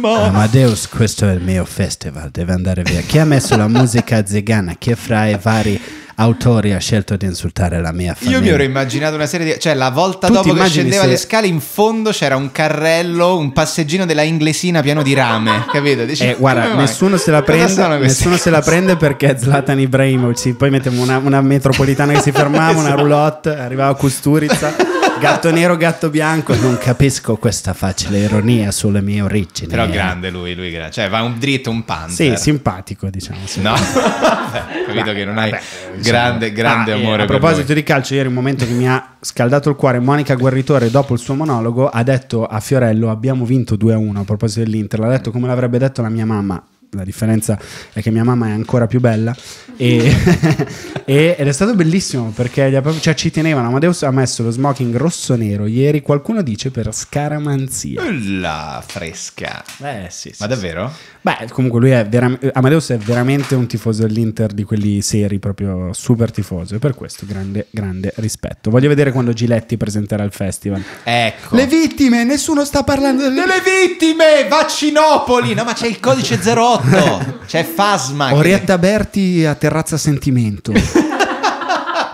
Ah, Amadeus, questo è il mio festival, deve andare via. Chi ha messo la musica zigana? Chi fra i vari autori ha scelto di insultare la mia famiglia? Io mi ero immaginato una serie di... Cioè, la volta tu dopo che scendeva se... le scale, in fondo c'era un carrello, un passeggino della inglesina pieno di rame, capito? Dici, eh, guarda, nessuno se la prende, nessuno se la prende perché Zlatan Ibrahimovic, poi mettiamo una, una metropolitana che si fermava, esatto. una roulotte, arrivava a Custurizza. Gatto nero, gatto bianco, non capisco questa facile ironia sulle mie origini. Però grande lui, lui grande. Cioè va un dritto, un panzer. Sì, simpatico diciamo. Sì. No, vabbè, capito vabbè, che non hai vabbè, grande, diciamo. grande ah, amore. a proposito lui. di calcio, ieri un momento che mi ha scaldato il cuore, Monica Guerritore dopo il suo monologo ha detto a Fiorello abbiamo vinto 2-1 a proposito dell'Inter, l'ha detto come l'avrebbe detto la mia mamma, la differenza è che mia mamma è ancora più bella e, ed è stato bellissimo perché proprio, cioè, ci tenevano Amadeus ha messo lo smoking rosso nero ieri qualcuno dice per scaramanzia la fresca eh sì, sì ma davvero? Sì. beh comunque lui è veramente Amadeus è veramente un tifoso dell'Inter di quelli seri proprio super tifoso e per questo grande grande rispetto voglio vedere quando Giletti presenterà il festival ecco le vittime nessuno sta parlando delle vittime vaccinopoli no ma c'è il codice 08 Giotto, c'è Fasma. Orietta Berti a Terrazza Sentimento.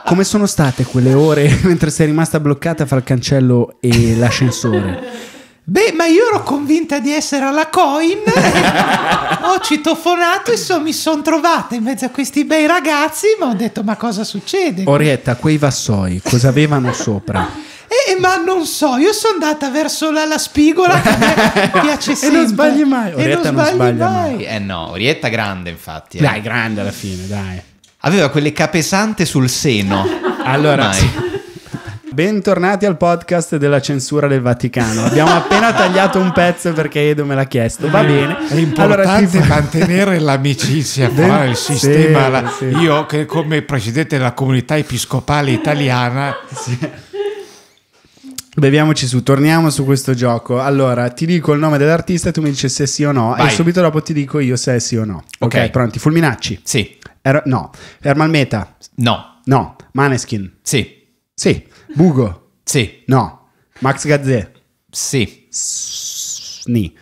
Come sono state quelle ore mentre sei rimasta bloccata fra il cancello e l'ascensore? Beh, ma io ero convinta di essere alla coin. ho citofonato e so, mi sono trovata in mezzo a questi bei ragazzi, ma ho detto: ma cosa succede? Orietta, quei vassoi cosa avevano sopra? Eh, eh, ma non so, io sono andata verso la, la spigola che piace sempre. e non sbagli mai. Orietta non, non sbaglia mai. mai. Eh no, Orietta grande infatti. Eh. Dai, grande alla fine, dai. Aveva quelle capesante sul seno. allora... Bentornati al podcast della censura del Vaticano. Abbiamo appena tagliato un pezzo perché Edo me l'ha chiesto. Va bene. È importante allora, mantenere l'amicizia fra il sistema. Sì, la... sì. Io, che come presidente della comunità episcopale italiana. Sì Beviamoci su, torniamo su questo gioco. Allora, ti dico il nome dell'artista e tu mi dici se sì o no. Vai. E subito dopo ti dico io se è sì o no. Ok, okay pronti? Fulminacci? Sì. Er- no. Ermal Meta? No. No. Maneskin? Sì. Sì. Bugo? Sì. No. Max Gazzè? Sì. Sni.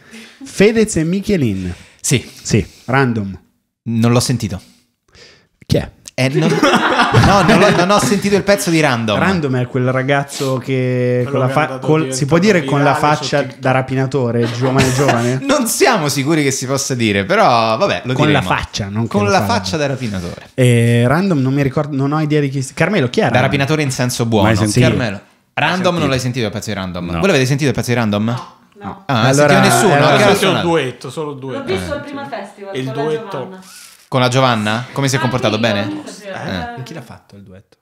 Fedez e Michelin? Sì. Sì. Random? Non l'ho sentito. Chi è? Eh, non... no, non, ho, non ho sentito il pezzo di Random. Random è quel ragazzo che, che fa... col... si può dire con la faccia da rapinatore, giovane giovane? non siamo sicuri che si possa dire, però vabbè, lo con diremo. la faccia, non con la faccia da rapinatore. Eh, random non mi ricordo, non ho idea di chi Carmelo, chi era? Da rapinatore in senso buono. Carmelo. Random non l'hai sentito il pezzo di Random? No. Voi l'avete sentito il pezzo di Random? No. Ah, allora, nessuno, eh, allora, solo duetto, solo duetto. L'ho visto eh. al primo festival. Il duetto. Giovanna. Con la Giovanna? Come si è comportato? Bene? Eh. eh. Chi l'ha fatto il duetto?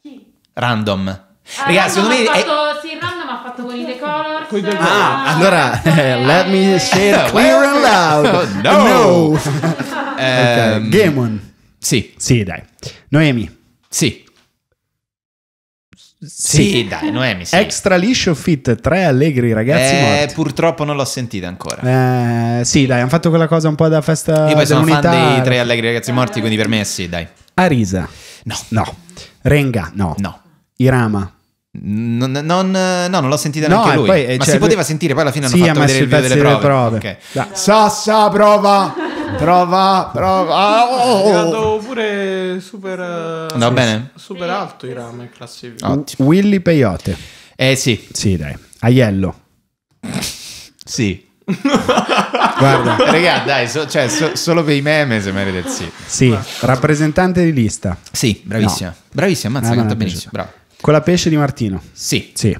Chi? Random. Ah, Raga, secondo me è... sì, Random ha fatto con i The Colors. Con i The ah, Colors. Ah, allora, eh, let me say it clear and loud. no. no. eh, okay. Ehm, Game on. Sì. Sì, dai. Noemi. Sì. Sì, sì, dai, Noemi. Sì. Extra liscio fit, tre allegri ragazzi. Eh, morti. purtroppo non l'ho sentita ancora. Eh, sì, dai, hanno fatto quella cosa un po' da festa. Io poi sono dell'unità. fan dei tre allegri ragazzi morti, quindi per me sì, dai. Arisa. No. No. Renga. No. No. Irama. Non, non, no, non l'ho sentita no, neanche lui. Poi, ma eh, cioè, si poteva sentire, poi alla fine hanno sì, fatto vedere il video delle prove. prove. Okay. Sassa prova! prova, prova. Ah, oh. oh, oh. pure super, Va eh, bene. super alto i rame classifica. Ah, Willy Peyote. Eh sì, Sì, dai. Aiello. sì. Guarda. Regà, dai, so- cioè, so- solo per i meme se mi avete sì. Sì, rappresentante di lista. Sì, bravissima. Bravissima, mazza, eh, canta benissimo. Bravo. Con la pesce di Martino. Sì, Sì.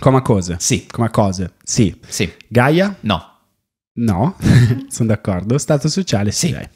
Come cose. Sì. Come cose. Sì. sì, Gaia. no. No, mm. sono d'accordo. Stato sociale, sì. Dai.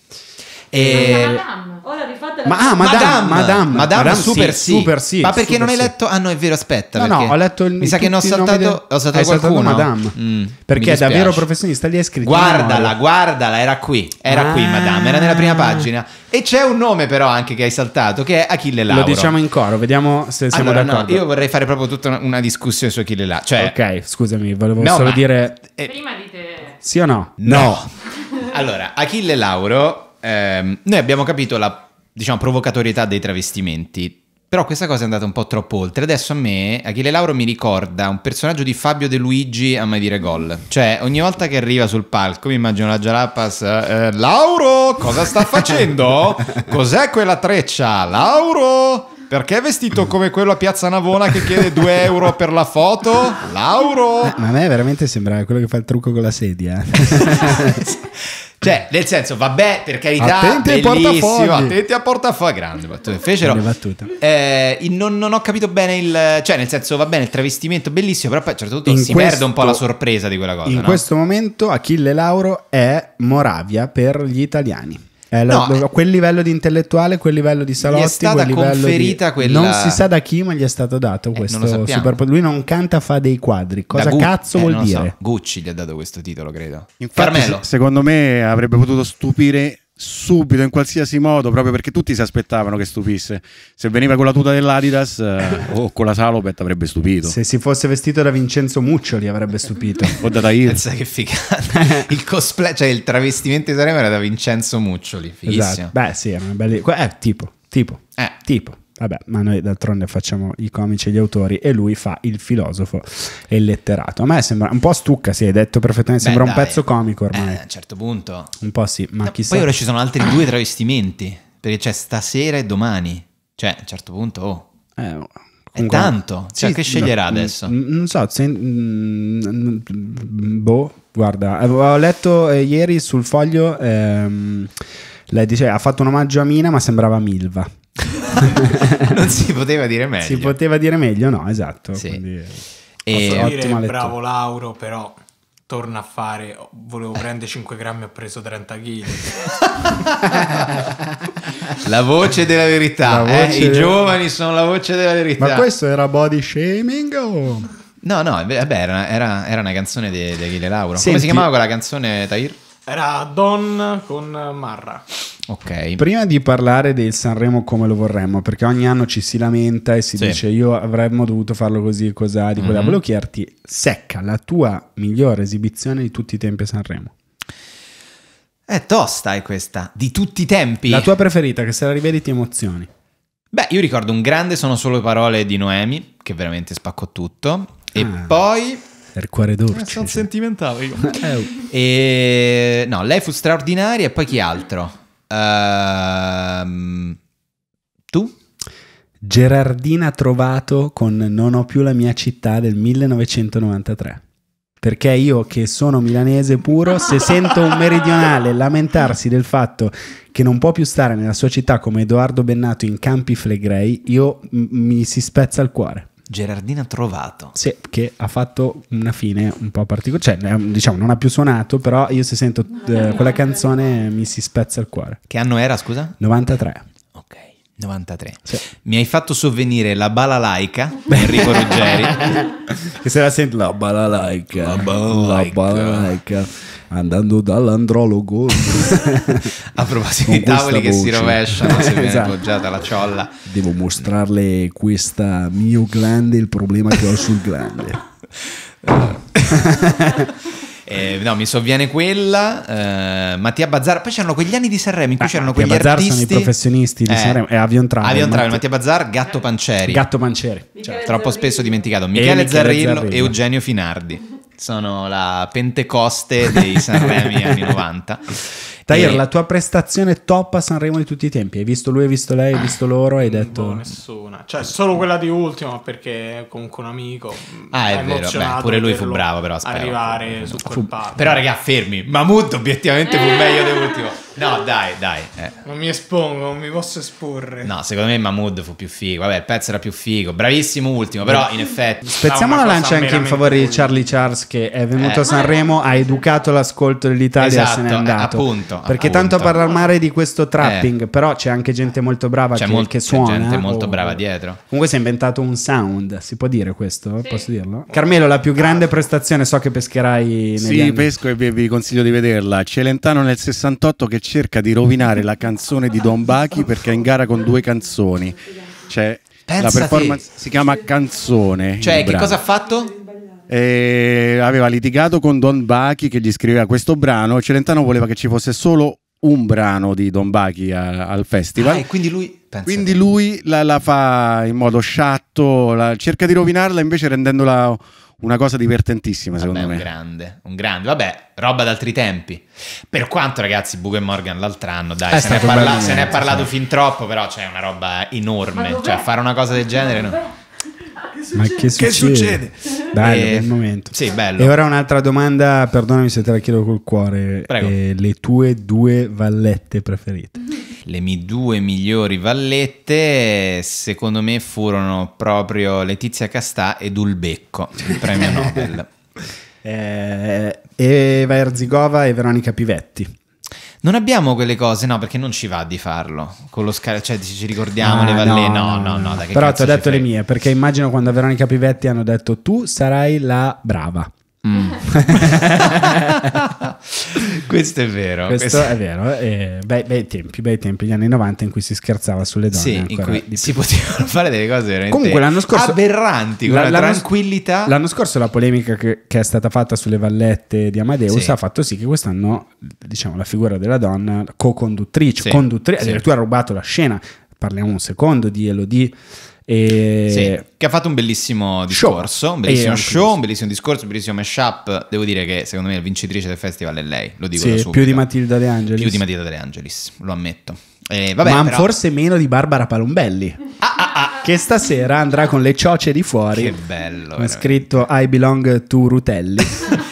E... Eh, madame. Ora rifatta la ma, ah, Madame, Madame, Madame, Madame super, sì, super sì. Ma perché non hai letto? Ah no, è vero, aspetta. No, no, ho letto il Mi sa che ne ho saltato, de... ho saltato hai qualcuno. Saltato Madame. Mm, perché è davvero professionista lì è scritto. Guardala, guardala, era qui, era ah. qui Madame, era nella prima pagina. E c'è un nome però anche che hai saltato, che è Achille Lauro. Lo diciamo in coro, vediamo se siamo allora, d'accordo. No, io vorrei fare proprio tutta una, discussione su Achille Lauro. Cioè... Ok, scusami, volevo no, solo ma... dire... Prima di te. Sì o no? No. allora, Achille Lauro, ehm, noi abbiamo capito la diciamo, provocatorietà dei travestimenti. Però questa cosa è andata un po' troppo oltre. Adesso a me, Achille Lauro mi ricorda un personaggio di Fabio De Luigi a mai dire gol. Cioè, ogni volta che arriva sul palco, mi immagino la Jalapas, eh, Lauro, cosa sta facendo? Cos'è quella treccia? Lauro? Perché è vestito come quello a Piazza Navona che chiede 2 euro per la foto? Lauro! Ma a me veramente sembra quello che fa il trucco con la sedia. Eh. Cioè, nel senso, vabbè, per carità, attenti bellissimo, attenti a portafoglio, grande battuta, fecero. Battuta. Eh, non, non, ho capito bene il... Cioè, nel senso, va bene, il travestimento bellissimo, però poi a un certo punto si questo, perde un po' la sorpresa di quella cosa, In no? questo momento Achille Lauro è Moravia per gli italiani. Eh, no, la, eh, quel livello di intellettuale, quel livello di Salotti, gli è stata conferita di, quella... Non si sa da chi, ma gli è stato dato eh, questo non super... Lui non canta, fa dei quadri. Cosa Gu- cazzo eh, vuol dire? So. Gucci gli ha dato questo titolo, credo. Infatti, Carmelo. secondo me avrebbe potuto stupire subito, in qualsiasi modo, proprio perché tutti si aspettavano che stupisse. Se veniva con la tuta dell'Adidas eh, o con la Salopet avrebbe stupito. Se si fosse vestito da Vincenzo Muccioli avrebbe stupito. o da Tahir. Pensa che figata. Il cosplay, cioè il travestimento di Sanremo era da Vincenzo Muccioli, fighissimo. Esatto. Beh sì, è una bella... Eh, tipo, tipo, eh. tipo. Vabbè, ma noi d'altronde facciamo i comici e gli autori e lui fa il filosofo e il letterato. A me sembra un po' stucca, sì, è detto perfettamente, Beh, sembra dai, un pezzo comico ormai. Eh, a un certo punto. Un po' sì, ma no, chissà. Poi ora ci sono altri due travestimenti, perché c'è stasera e domani. Cioè, a un certo punto, oh. Eh, Comunque, è tanto, cioè sì, che sceglierà no, adesso? Non so, se, mm, boh, guarda, avevo letto eh, ieri sul foglio, ehm, lei dice ha fatto un omaggio a Mina ma sembrava Milva. non si poteva dire meglio. Si poteva dire meglio, no, esatto. Sì. Quindi, e dire, bravo Lauro, però torna a fare, volevo prendere 5 grammi, ho preso 30 kg. la voce della verità, eh? voce eh? della... i giovani sono la voce della verità. Ma questo era body shaming o... No, no, eh vabbè, era, era, era una canzone di, Achille Lauro. Senti... Come si chiamava quella canzone, Tahir? Era Don con Marra. Okay. Prima di parlare del Sanremo come lo vorremmo, perché ogni anno ci si lamenta e si sì. dice io avremmo dovuto farlo così e cos'ha, di quella. Mm-hmm. Volevo chiederti, secca, la tua migliore esibizione di tutti i tempi a Sanremo? È tosta è questa, di tutti i tempi. La tua preferita, che se la rivedi ti emozioni. Beh, io ricordo un grande Sono solo parole di Noemi, che veramente spaccò tutto. E ah, poi Per cuore dolce. Eh, sono sentimentale io. Eh, oh. e... No, lei fu straordinaria e poi chi altro? Uh, tu? Gerardina Trovato con Non ho più la mia città del 1993. Perché io che sono milanese puro, se sento un meridionale lamentarsi del fatto che non può più stare nella sua città come Edoardo Bennato in Campi Flegrei, io mi si spezza il cuore. Gerardina Trovato. Sì, che ha fatto una fine un po' particolare, cioè diciamo non ha più suonato, però io se sento eh, quella canzone mi si spezza il cuore. Che anno era, scusa? 93. Ok, 93. Sì. Mi hai fatto sovvenire la balalaica di Enrico Ruggeri. che se la senti la balalaica. La balalaica. La balalaica andando dall'andrologo a proposito di tavoli che voce. si rovesciano se viene esatto. poggiata la ciolla devo mostrarle questa mio grande il problema che ho sul grande Eh, no, mi sovviene quella. Eh, Mattia Bazzara. Poi c'erano quegli anni di Sanremo in cui ah, c'erano Mattia quegli Bazzar artisti. sono i professionisti di eh, Sanremo. E Avion Travel. Avion Travel, Mattia Bazzar, Gatto Panceri. Gatto Panceri. Cioè, certo. troppo spesso dimenticato. Michele, Michele Zarrillo, Zarrillo e Eugenio Finardi sono la Pentecoste dei Sanremi anni 90. Tair, e... la tua prestazione top a Sanremo di tutti i tempi. Hai visto lui, hai visto lei, hai ah, visto loro, hai boh, detto... No, nessuna. Cioè, solo quella di ultimo, perché comunque un amico... Ah, è, è vero. Beh, pure lui fu bravo, però, aspetta. Arrivare su quel fu... palco. Però, raga, fermi. Mahmood obiettivamente fu eh. meglio dell'ultimo. No, dai, dai. Eh. Non mi espongo, non mi posso esporre. No, secondo me Mahmood fu più figo. Vabbè, il pezzo era più figo. Bravissimo ultimo, però in effetti... Spezziamo la lancia anche in favore di Charlie Charles che è venuto eh, a Sanremo, ha educato l'ascolto dell'Italia esatto, se n'è esatto, andato. Appunto certo, perché appunto. tanto a parlare male di questo trapping, eh. però c'è anche gente molto brava c'è che, mol- che suona. C'è gente molto o... brava dietro. Comunque si è inventato un sound, si può dire questo? Sì. Posso dirlo? Carmelo, la più grande prestazione so che pescherai nel. Sì, anni. pesco e vi consiglio di vederla. Celentano nel 68 che cerca di rovinare la canzone di Don Bachi perché è in gara con due canzoni. Cioè, la performance si chiama Canzone. Cioè, che cosa ha fatto? eh, aveva litigato con Don Bachi che gli scriveva questo brano Celentano voleva che ci fosse solo un brano di Don Bachi a, al festival. Ah, quindi lui, quindi lui la, la, fa in modo sciatto, la, cerca di rovinarla invece rendendola una cosa divertentissima Vabbè, secondo me. Un grande, un grande. Vabbè, roba d'altri tempi. Per quanto ragazzi, Book e Morgan l'altro anno, dai, se ne, parla- se ne, è parlato fin troppo, però c'è cioè, una roba enorme. Cioè, fare una cosa del genere... No. Ma che succede? Che succede? Bello, eh, bel momento. Sì, bello. E ora un'altra domanda, perdonami se te la chiedo col cuore. Eh, le tue due vallette preferite? Le mie due migliori vallette, secondo me, furono proprio Letizia Castà ed Ulbecco, il premio Nobel. eh, Eva Erzigova e Veronica Pivetti. Non abbiamo quelle cose, no, perché non ci va di farlo. Con lo scar- cioè ci ricordiamo ah, le valle. No, no, no. no, no Però ti ho detto le mie, perché immagino quando a Veronica Pivetti hanno detto tu sarai la brava. Mm. questo è vero. Questo, questo... è vero. Eh, bei, bei, tempi, bei tempi, gli anni 90 in cui si scherzava sulle donne. Sì, in cui si potevano fare delle cose veramente Comunque, l'anno scorso, aberranti, con la, l'anno, tranquillità. L'anno scorso la polemica che, che, è stata fatta sulle vallette di Amadeus sì. ha fatto sì che quest'anno, diciamo, la figura della donna co-conduttrice, sì. conduttrice, sì. addirittura ha rubato la scena. Parliamo un secondo di Elodie e... Sì, che ha fatto un bellissimo discorso, show. un bellissimo show, un bellissimo discorso, un bellissimo mashup. Devo dire che secondo me la vincitrice del festival è lei, lo dico sì, subito. più di Matilda De Angelis. Più di Matilda De Angelis, lo ammetto. Eh, vabbè, Ma però... forse meno di Barbara Palumbelli, Ah, ah, ah. Che stasera andrà con le cioce di fuori. Che bello. Ha scritto I belong to Rutelli.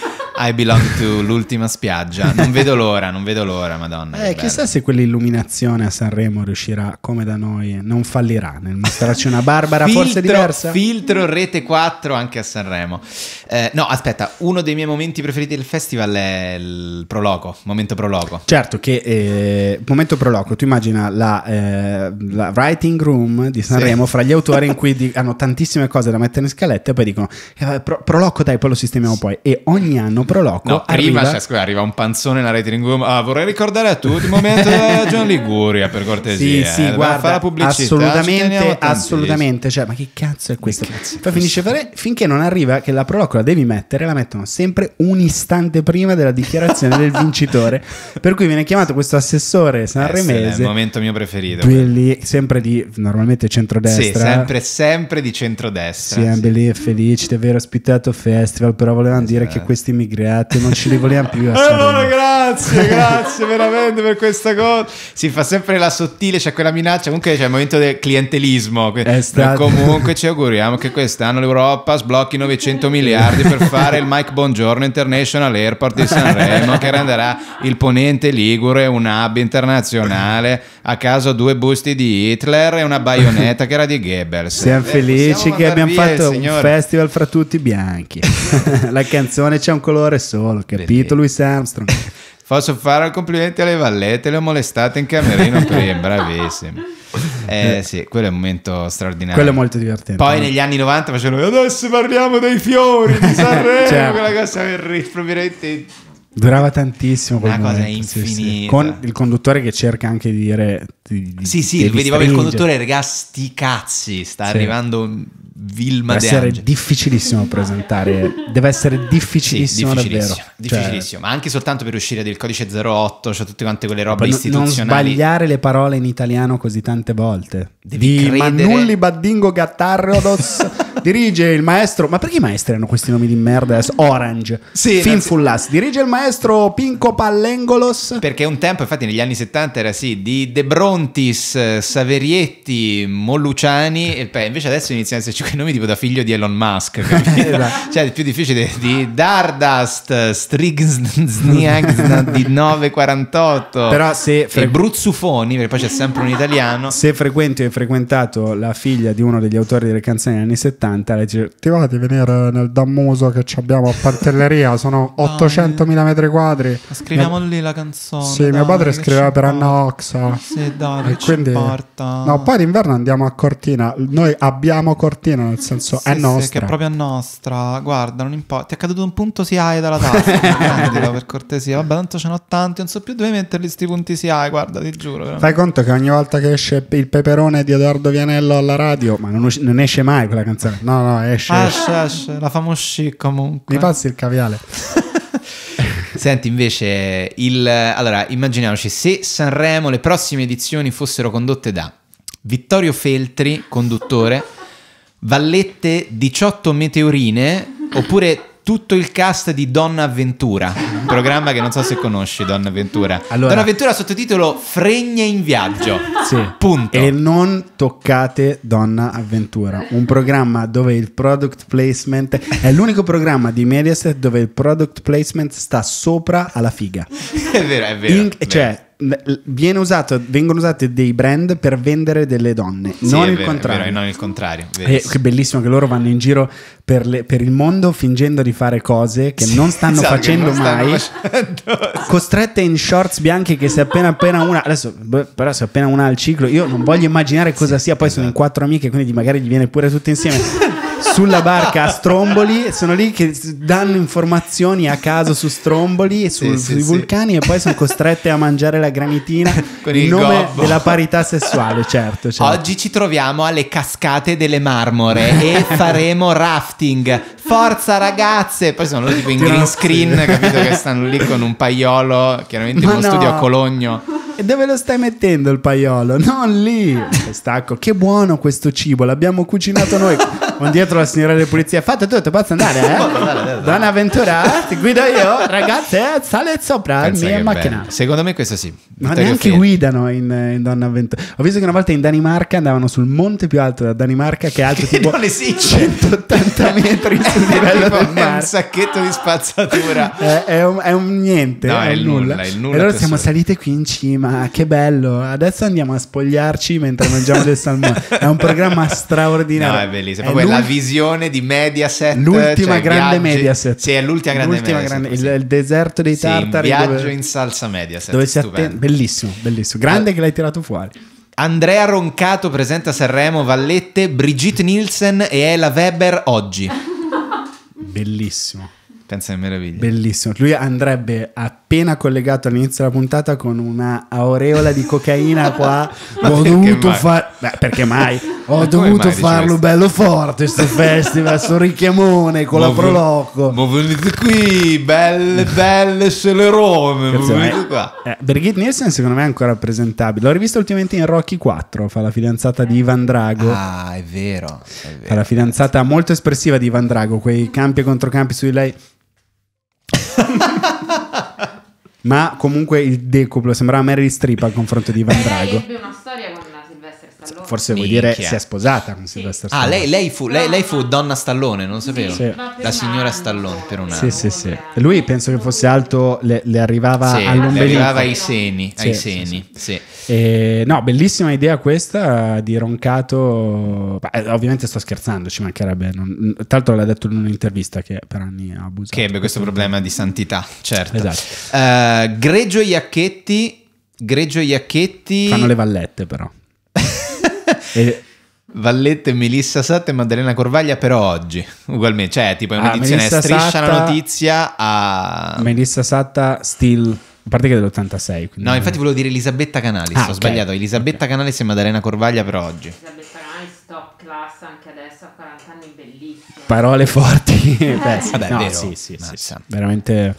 I belong to l'ultima spiaggia. Non vedo l'ora, non vedo l'ora, madonna. Eh, chissà se quell'illuminazione a Sanremo riuscirà come da noi, non fallirà nel mostrarci una Barbara filtro, forse diversa. Filtro rete 4 anche a Sanremo. Eh, no, aspetta, uno dei miei momenti preferiti del festival è il proloco, momento proloco. Certo che eh, momento proloco, tu immagina la, eh, la writing room di Sanremo sì. fra gli autori in cui di, hanno tantissime cose da mettere in scaletta e poi dicono eh, pro, proloco dai, poi lo sistemiamo sì. poi e ogni anno proloquo. no, arriva... Arriva, cioè, scusa, arriva un panzone nella rating room. Ah, vorrei ricordare a tutti il momento della John Liguria, per cortesia. Sì, sì, eh. guarda, pubblicità. Assolutamente, assolutamente. Cioè, ma che cazzo è questo? Cazzo Poi finisce fare, finché non arriva che la proloquo la devi mettere, la mettono sempre un istante prima della dichiarazione del vincitore. Per cui viene chiamato questo assessore sanremese. Eh è il momento mio preferito. Quelli, sempre di, normalmente centrodestra. Sì, sempre, sempre di centrodestra. Sì, eh, sì. Belli e felici di aver ospitato festival, però volevano esatto. dire che esatto. questi migranti creati, eh, non ci li vogliamo più. allora, oh, grazie, grazie veramente per questa cosa. Si fa sempre la sottile, c'è quella minaccia. Comunque c'è il momento del clientelismo. Comunque ci auguriamo che quest'anno l'Europa sblocchi 900 miliardi per fare il Mike Bongiorno International Airport di Sanremo, che renderà il ponente Ligure un hub internazionale. A caso due busti di Hitler e una baionetta che era di Goebbels. Siamo eh, felici che abbiamo fatto un festival fra tutti bianchi. la canzone c'è un colore cuore solo, capito Louis Armstrong? Posso fare un complimento alle vallette, le ho molestate in camerino prima, bravissimo. Eh, eh sì, quello è un momento straordinario. Quello è molto divertente. Poi no? negli anni 90 facevano adesso parliamo dei fiori di Sanremo, cioè, quella cosa veramente... Durava tantissimo. Una cosa momento, sì, sì. Con il conduttore che cerca anche di dire... Di, sì, sì, vedi proprio il conduttore, ragazzi, sti cazzi, sta sì. arrivando Vilma deve De essere Angel. difficilissimo presentare, deve essere difficilissimo, sì, difficilissimo davvero. Cioè, difficilissimo, ma anche soltanto per uscire del codice 08, cioè tutte quante quelle robe istituzionali. Non sbagliare le parole in italiano così tante volte. Devi Di credere... Mannulli Baddingo Gattarrodos. dirige il maestro. Ma perché i maestri hanno questi nomi di merda? Orange, sì, Finfullas. Dirige il maestro Pinco Pallengolos. Perché un tempo, infatti, negli anni 70 era sì, di De Brontis, eh, Saverietti, Molluciani. E beh, invece adesso iniziano a esserci quei nomi tipo da figlio di Elon Musk. Esatto. Cioè, è più difficile di Dardast, Strigsniak di 948. Però se. Fre- e Bruzzufoni, perché poi c'è sempre un italiano. Se frequenti o hai frequentato la figlia di uno degli autori delle canzoni degli anni 70 70 a leggere. Ti va di venire nel dammuso che abbiamo a Pantelleria? Sono 800.000 eh. metri quadri. Ma scriviamo mia... lì la canzone. Sì, dai, mio padre scriveva per Anna Oxa. Sì, dai, e quindi... No, poi d'inverno andiamo a Cortina. Noi abbiamo Cortina, nel senso sì, è nostra. Sì, che è proprio nostra. Guarda, non importa. Ti è caduto un punto si hai dalla tasca. prendilo per cortesia. Vabbè, tanto ce n'ho tanti. Non so più dove metterli sti punti si hai. guarda, ti giuro. Veramente. Fai conto che ogni volta che esce il peperone di Edoardo Vianello alla radio, ma non, non esce mai quella canzone esce. No, no, esce. Ah, esce, La famo chic comunque. Mi passi il caviale. Senti, invece, il... allora, immaginiamoci se Sanremo, le prossime edizioni fossero condotte da Vittorio Feltri, conduttore, Vallette 18 meteorine, oppure tutto il cast di Donna Avventura, un programma che non so se conosci, Donna Avventura. Allora, Donna Avventura sottotitolo Fregne in viaggio. Sì. Punto. E non toccate Donna Avventura, un programma dove il product placement è l'unico programma di Mediaset dove il product placement sta sopra alla figa. È vero, è vero. In, cioè, vero usato, vengono usati dei brand per vendere delle donne, sì, non, il vero, vero, non, il contrario. È, eh, è bellissimo che loro vanno in giro per, le, per, il mondo fingendo di fare cose che sì, non stanno esatto, facendo non mai, stanno facendo. costrette in shorts bianchi che se appena appena una, adesso boh, però se appena una al ciclo, io non voglio immaginare cosa sì, sia, poi esatto. sono in esatto. quattro amiche, quindi magari gli viene pure tutte insieme. sulla barca a Stromboli, sono lì che danno informazioni a caso su Stromboli e sul, sì, sui sì, vulcani sì. e poi sono costrette a mangiare la granitina Con in nome gobbo. della parità sessuale, certo, certo, Oggi ci troviamo alle cascate delle marmore e faremo rafting. Forza ragazze! Poi sono lì tipo in green screen, capito che stanno lì con un paiolo, chiaramente Ma in uno no. studio a Cologno dove lo stai mettendo il paiolo? Non lì. Eh. Stacco, che buono questo cibo, l'abbiamo cucinato noi. Con dietro la signora delle pulizie. fate tutto, posso andare, eh? Buona avventura, ti guido io, ragazze, eh, sale sopra Pensa mia macchina. Bello. Secondo me questo sì. Ma neanche offende. guidano in, in Donna Avventura. Ho visto che una volta in Danimarca andavano sul monte più alto della Danimarca, che è alto tipo 180 metri sul livello del mare. un sacchetto di spazzatura. È, eh, è, un, è un, niente, no, è, un nulla. nulla. È nulla e allora siamo salite qui in cima ma che bello, adesso andiamo a spogliarci mentre mangiamo del salmone. È un programma straordinario. No, è bellissimo. È la visione di Mediaset. Cioè l'ultima cioè grande viaggi. Mediaset. Sì, è l'ultima grande l'ultima Mediaset. Grande, il, il, deserto dei sì, tartari. Il viaggio dove, in salsa Mediaset. Dove si attende. Bellissimo, bellissimo. Grande ah. che l'hai tirato fuori. Andrea Roncato presenta Sanremo Vallette, Brigitte Nielsen e Ela Weber oggi. Bellissimo. Pensa che meraviglia. Bellissimo. Lui andrebbe a appena collegato all'inizio della puntata con una aureola di cocaina qua. ho dovuto fare... Perché mai? Ho dovuto mai farlo bello forte sto festival, sto richiamone con ma la Prolocco. Ma venite qui, belle, belle celerone, venite Eh, Birgit Nielsen secondo me è ancora presentabile. L'ho rivista ultimamente in Rocky 4, fa la fidanzata di Ivan Drago. Ah, è vero. È vero. Fa la fidanzata molto espressiva di Ivan Drago, quei campi e controcampi su di lei. ma comunque il decuplo sembrava Mary Streep al confronto di Van Drago allora. Forse vuoi Minchia. dire si è sposata con sì. Sylvester ah, Stallone. Ah, lei, lei, fu, lei, lei, fu, donna Stallone, non sapevo. Sì. La signora Stallone per un anno. Sì, sì, sì. Lui penso che fosse alto, le, le arrivava sì, all'ombelico. Le arrivava ai seni, ai seni, e, eh, no, bellissima idea questa di Roncato. Beh, eh, ovviamente sto scherzando, ci mancherebbe. Non, tra l'altro l'ha detto in un'intervista che per anni ha abusato. Che ebbe questo problema di santità, certo. Esatto. Uh, Greggio Iacchetti Greggio Iacchetti. Fanno le vallette, però. E... Vallette, Melissa Satta e Maddalena Corvaglia per oggi, ugualmente, cioè tipo è una ah, striscia Satta, la notizia a... Melissa Satta still, a parte che è dell'86. No, infatti volevo dire Elisabetta Canalis, ah, ho okay. sbagliato, Elisabetta okay. Canalis e Maddalena Corvaglia per oggi. Elisabetta Canalis top class anche adesso a 40 anni, bellissima. Parole forti, eh. Beh, Vabbè, no, vero. sì, sì, sì, sì. veramente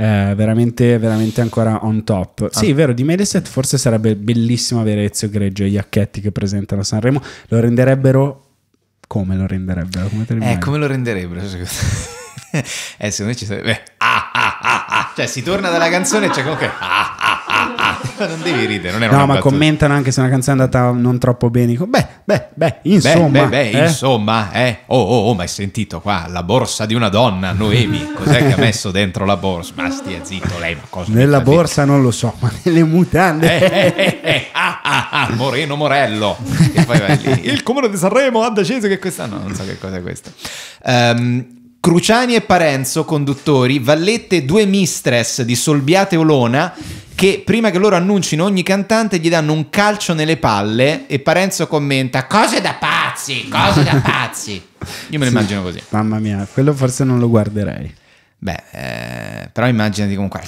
eh, veramente, veramente ancora on top. Ah. Sì, è vero, di Mediaset forse sarebbe bellissimo avere Ezio Greggio e gli acchetti che presentano Sanremo, lo renderebbero come lo renderebbero? Come te eh, come lo renderebbero? eh, secondo me ci sarebbe... Ah, ah, ah, ah. Cioè, si torna dalla canzone e c'è cioè, comunque... Ah. non devi ridere, non è una No, ma battuta. commentano anche se una canzone è andata non troppo bene. Dico, beh, beh, beh, insomma. Beh, beh, beh eh? insomma, eh. Oh, oh, oh, ma hai sentito qua la borsa di una donna, Noemi. Cos'è che ha messo dentro la borsa? Ma stia zitto lei, ma cosa Nella borsa detto? non lo so, ma nelle mutande. Eh, eh, eh, eh. ah, ah, ah, Moreno Morello. E poi vai lì. Il comune di Sanremo ha deciso che quest'anno... Non so che cosa è questo. Um, Cruciani e Parenzo, conduttori, Vallette due mistress di Solbiate Olona che prima che loro annuncino ogni cantante gli danno un calcio nelle palle e Parenzo commenta cose da pazzi, cose da pazzi. Io me lo sì, immagino così. Mamma mia, quello forse non lo guarderei. Beh, eh, però immaginati comunque,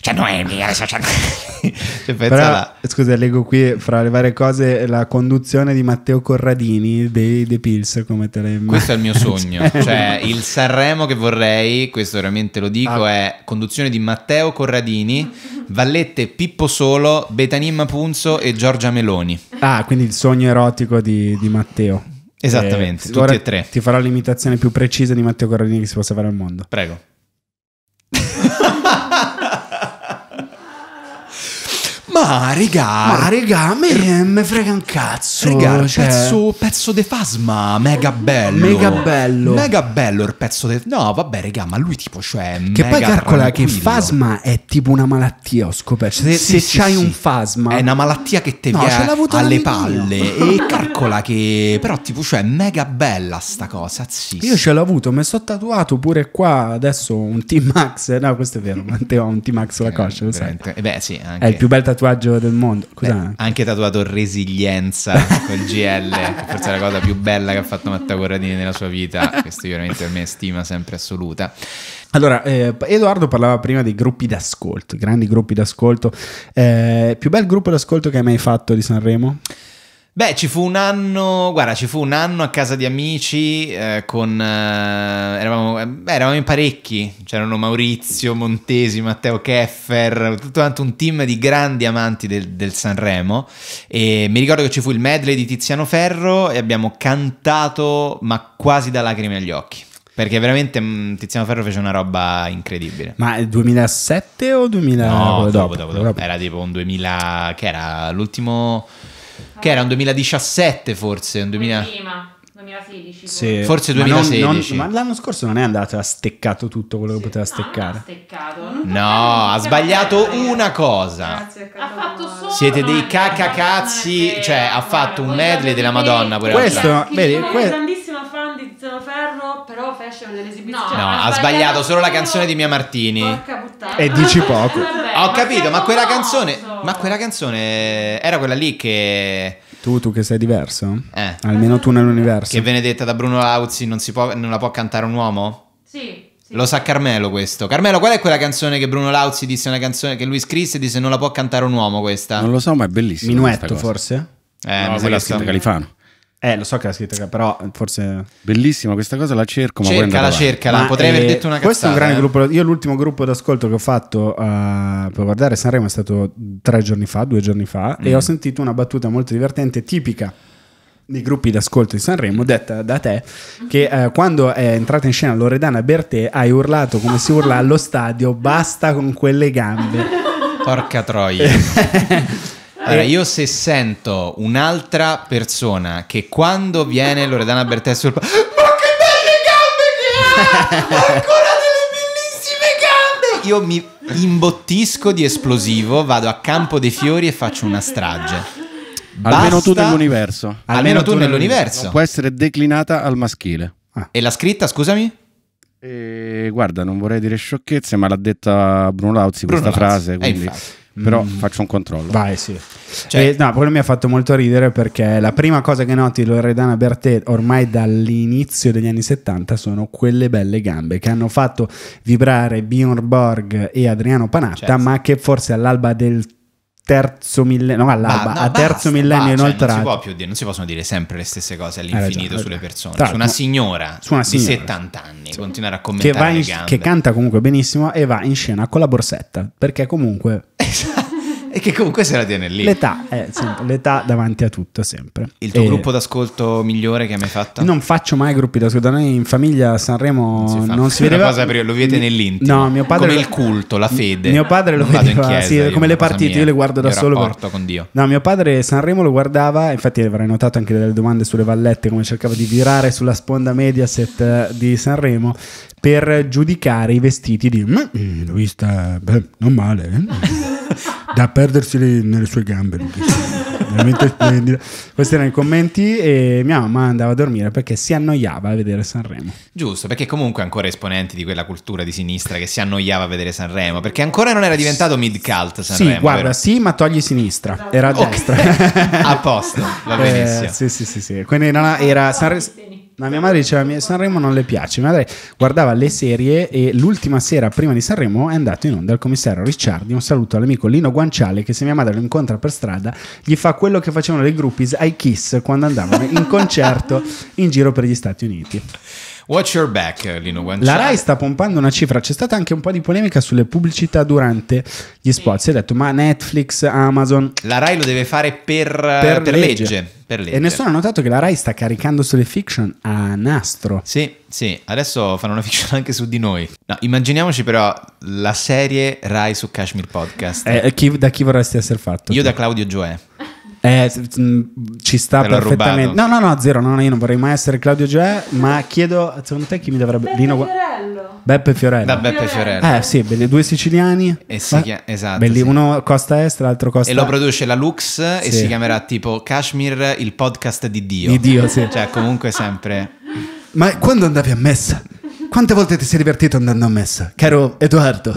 c'è, Noemi, adesso c'è cioè, cioè, cioè, Noemi. però, Scusa, leggo qui fra le varie cose la conduzione di Matteo Corradini dei The Pills, come te le Questo è il mio sogno, cioè il Sanremo che vorrei, questo veramente lo dico, ah. è conduzione di Matteo Corradini, Vallette Pippo Solo, Betania Mapunzo e Giorgia Meloni. Ah, quindi il sogno erotico di, di Matteo. Esattamente, eh, tutti e tre. Ti farò l'imitazione più precisa di Matteo Corradini che si possa fare al mondo. Prego. Ma regà, ma regà, a me R- me frega un cazzo. Regà, cioè... pezzo, pezzo de Fasma, mega bello. Mega bello. Mega bello il pezzo de No, vabbè, regà, ma lui tipo cioè Che poi calcola tranquillo. che Fasma è tipo una malattia, ho scoperto. Se, sì, se sì, c'hai sì. un Fasma È una malattia che te no, viene alle palle e calcola che però tipo cioè mega bella sta cosa, zis. Io ce l'ho avuto, mi sono tatuato pure qua adesso un T-Max. Eh, no, questo è vero, ma un T-Max sulla eh, coscia, lo sai. Eh beh, sì, anche. È il più bel tatuato tatuaggio del mondo. Cos'ha? Beh, anche tatuato resilienza col GL, che forse è la cosa più bella che ha fatto Matteo Corradini nella sua vita. Questo io veramente per me stima sempre assoluta. Allora, eh, Edoardo parlava prima dei gruppi d'ascolto, grandi gruppi d'ascolto. Eh, più bel gruppo d'ascolto che hai mai fatto di Sanremo? Beh, ci fu un anno, guarda, ci fu un anno a casa di amici eh, con... Eh, eravamo, beh, eravamo, in parecchi, c'erano Maurizio, Montesi, Matteo Keffer, tutto quanto un team di grandi amanti del, del, Sanremo e mi ricordo che ci fu il medley di Tiziano Ferro e abbiamo cantato ma quasi da lacrime agli occhi. Perché veramente mm, Tiziano Ferro fece una roba incredibile. Ma il 2007 o 2009? No, dopo, dopo, dopo, dopo. Era tipo un 2000 che era l'ultimo che era un 2017 forse, un 2000... Prima. 2016 sì. forse 2016 ma, non, non, ma, l'anno scorso non è andato ha steccato tutto quello sì. che poteva steccare no, no ha sbagliato una cosa ha fatto solo siete dei cacacazzi cioè ha fatto un medley della madonna questo vedi, que- grandissimo fan di Zero Ferro Raw Fashion dell'esibizione. No, no ha, sbagliato solo la canzone di Mia Martini. Porca puttana. E dici poco. Vabbè, Ho ma capito, ma quella canzone. Ma quella canzone era quella lì che. Tu, tu che sei diverso? Eh. Almeno tu nell'universo. Che detta da Bruno Lauzi non, si può, non la può cantare un uomo? Sì. Lo sa Carmelo questo. Carmelo, qual è quella canzone che Bruno Lauzi disse una canzone che lui scrisse e disse non la può cantare un uomo questa? Non lo so, ma è bellissima. Minuetto forse? Eh, no, quella è scritta Califano. Eh, lo so che l'ha scritta, però eh, forse... Bellissima questa cosa, la cerco, ma la cercala, ma potrei aver eh, detto una cazzata. Questo è un grande eh. gruppo, io l'ultimo gruppo d'ascolto che ho fatto uh, per guardare Sanremo è stato tre giorni fa, due giorni fa, mm. e ho sentito una battuta molto divertente, tipica dei gruppi d'ascolto di Sanremo, detta da te, che eh, quando è entrata in scena Loredana Bertè hai urlato come si urla allo stadio, basta con quelle gambe. Porca troia. Allora, eh. io se sento un'altra persona che quando viene Loredana Bertè sul palco... Ma che belle gambe che ha! Ancora delle bellissime gambe! Io mi imbottisco di esplosivo, vado a Campo dei Fiori e faccio una strage. Basta, almeno tu nell'universo. Almeno, almeno tu, tu nell'universo. può essere declinata al maschile. Ah. E la scritta, scusami? Eh, guarda, non vorrei dire sciocchezze, ma l'ha detta Bruno Lauzi Bruno questa Lauzi. frase. Eh, quindi però mm. faccio un controllo. Vai, sì. Cioè, e, no, quello mi ha fatto molto ridere perché la prima cosa che noti Loredana Bertè ormai dall'inizio degli anni 70 sono quelle belle gambe che hanno fatto vibrare Bjorn Borg e Adriano Panatta, certo. ma che forse all'alba del terzo millennio, no, all'alba, no, a terzo basta, millennio basta, inoltrato. Cioè non si può più dire, non si possono dire sempre le stesse cose all'infinito sulle persone. Tra su una signora su una di 70 anni, sì. continuare a commentare che, in, che canta comunque benissimo e va in scena con la borsetta, perché comunque... Esatto e che comunque se la tiene lì. L'età, è eh, sempre, ah. l'età davanti a tutto, sempre. Il tuo e... gruppo d'ascolto migliore che hai mai fatto? Non faccio mai gruppi d'ascolto. Da noi in famiglia a Sanremo non si, fa. non si vedeva. Cosa, lo vedete nell'intimo. No, mio padre. Come il culto, la fede. Mio padre lo vado in Chiesa, sì, come le partite, mia, io le guardo da solo. rapporto con Dio. No, mio padre Sanremo lo guardava. Infatti, avrei notato anche delle domande sulle vallette, come cercava di virare sulla sponda Mediaset eh, di Sanremo per giudicare i vestiti di. Mm, mm, l'ho vista, beh, non male. Eh? da perdersi nelle sue gambe. Veramente splendida. Eh, Questi erano i commenti e mia mamma andava a dormire perché si annoiava a vedere Sanremo. Giusto, perché comunque ancora esponenti di quella cultura di sinistra che si annoiava a vedere Sanremo, perché ancora non era diventato mid cult Sanremo. Sì, guarda, vero? sì, ma togli sinistra, era a okay. destra. a posto, va eh, benissimo. Eh, sì, sì, sì, sì. Quindi era, era Sanremo ma mia madre diceva: Sanremo non le piace. Mia madre guardava le serie e l'ultima sera prima di Sanremo è andato in onda il commissario Ricciardi. Un saluto all'amico Lino Guanciale. Che se mia madre lo incontra per strada, gli fa quello che facevano le groupies ai Kiss quando andavano in concerto in giro per gli Stati Uniti. Watch Your Back, eh, Lino Guanciale. La Rai sta pompando una cifra, c'è stata anche un po' di polemica sulle pubblicità durante gli spot, si è detto ma Netflix, Amazon... La Rai lo deve fare per, eh, per, per legge. legge. Per legge. E nessuno ha notato che la Rai sta caricando sulle fiction a nastro. Sì, sì, adesso fanno una fiction anche su di noi. No, immaginiamoci però la serie Rai su Kashmir Podcast. Eh, chi, da chi vorresti essere fatto? Io tu? da Claudio Gioè. Eh, mm, ci sta perfettamente. Rubato. No, no, no, zero. No, io non vorrei mai essere Claudio Gè, ma chiedo, secondo te chi mi dovrebbe... Beppe Lino... Fiorello. Beppe Fiorello. Da Beppe Fiorello. Eh sì, belli, due siciliani. E si chiama, esatto. Belli, sì. Uno costa est, l'altro costa... E lo produce la Lux sì. e si chiamerà tipo Kashmir, il podcast di Dio. Di Dio, sì. Cioè comunque sempre... Ma quando andavi a messa? Quante volte ti sei divertito andando a messa, caro Edoardo?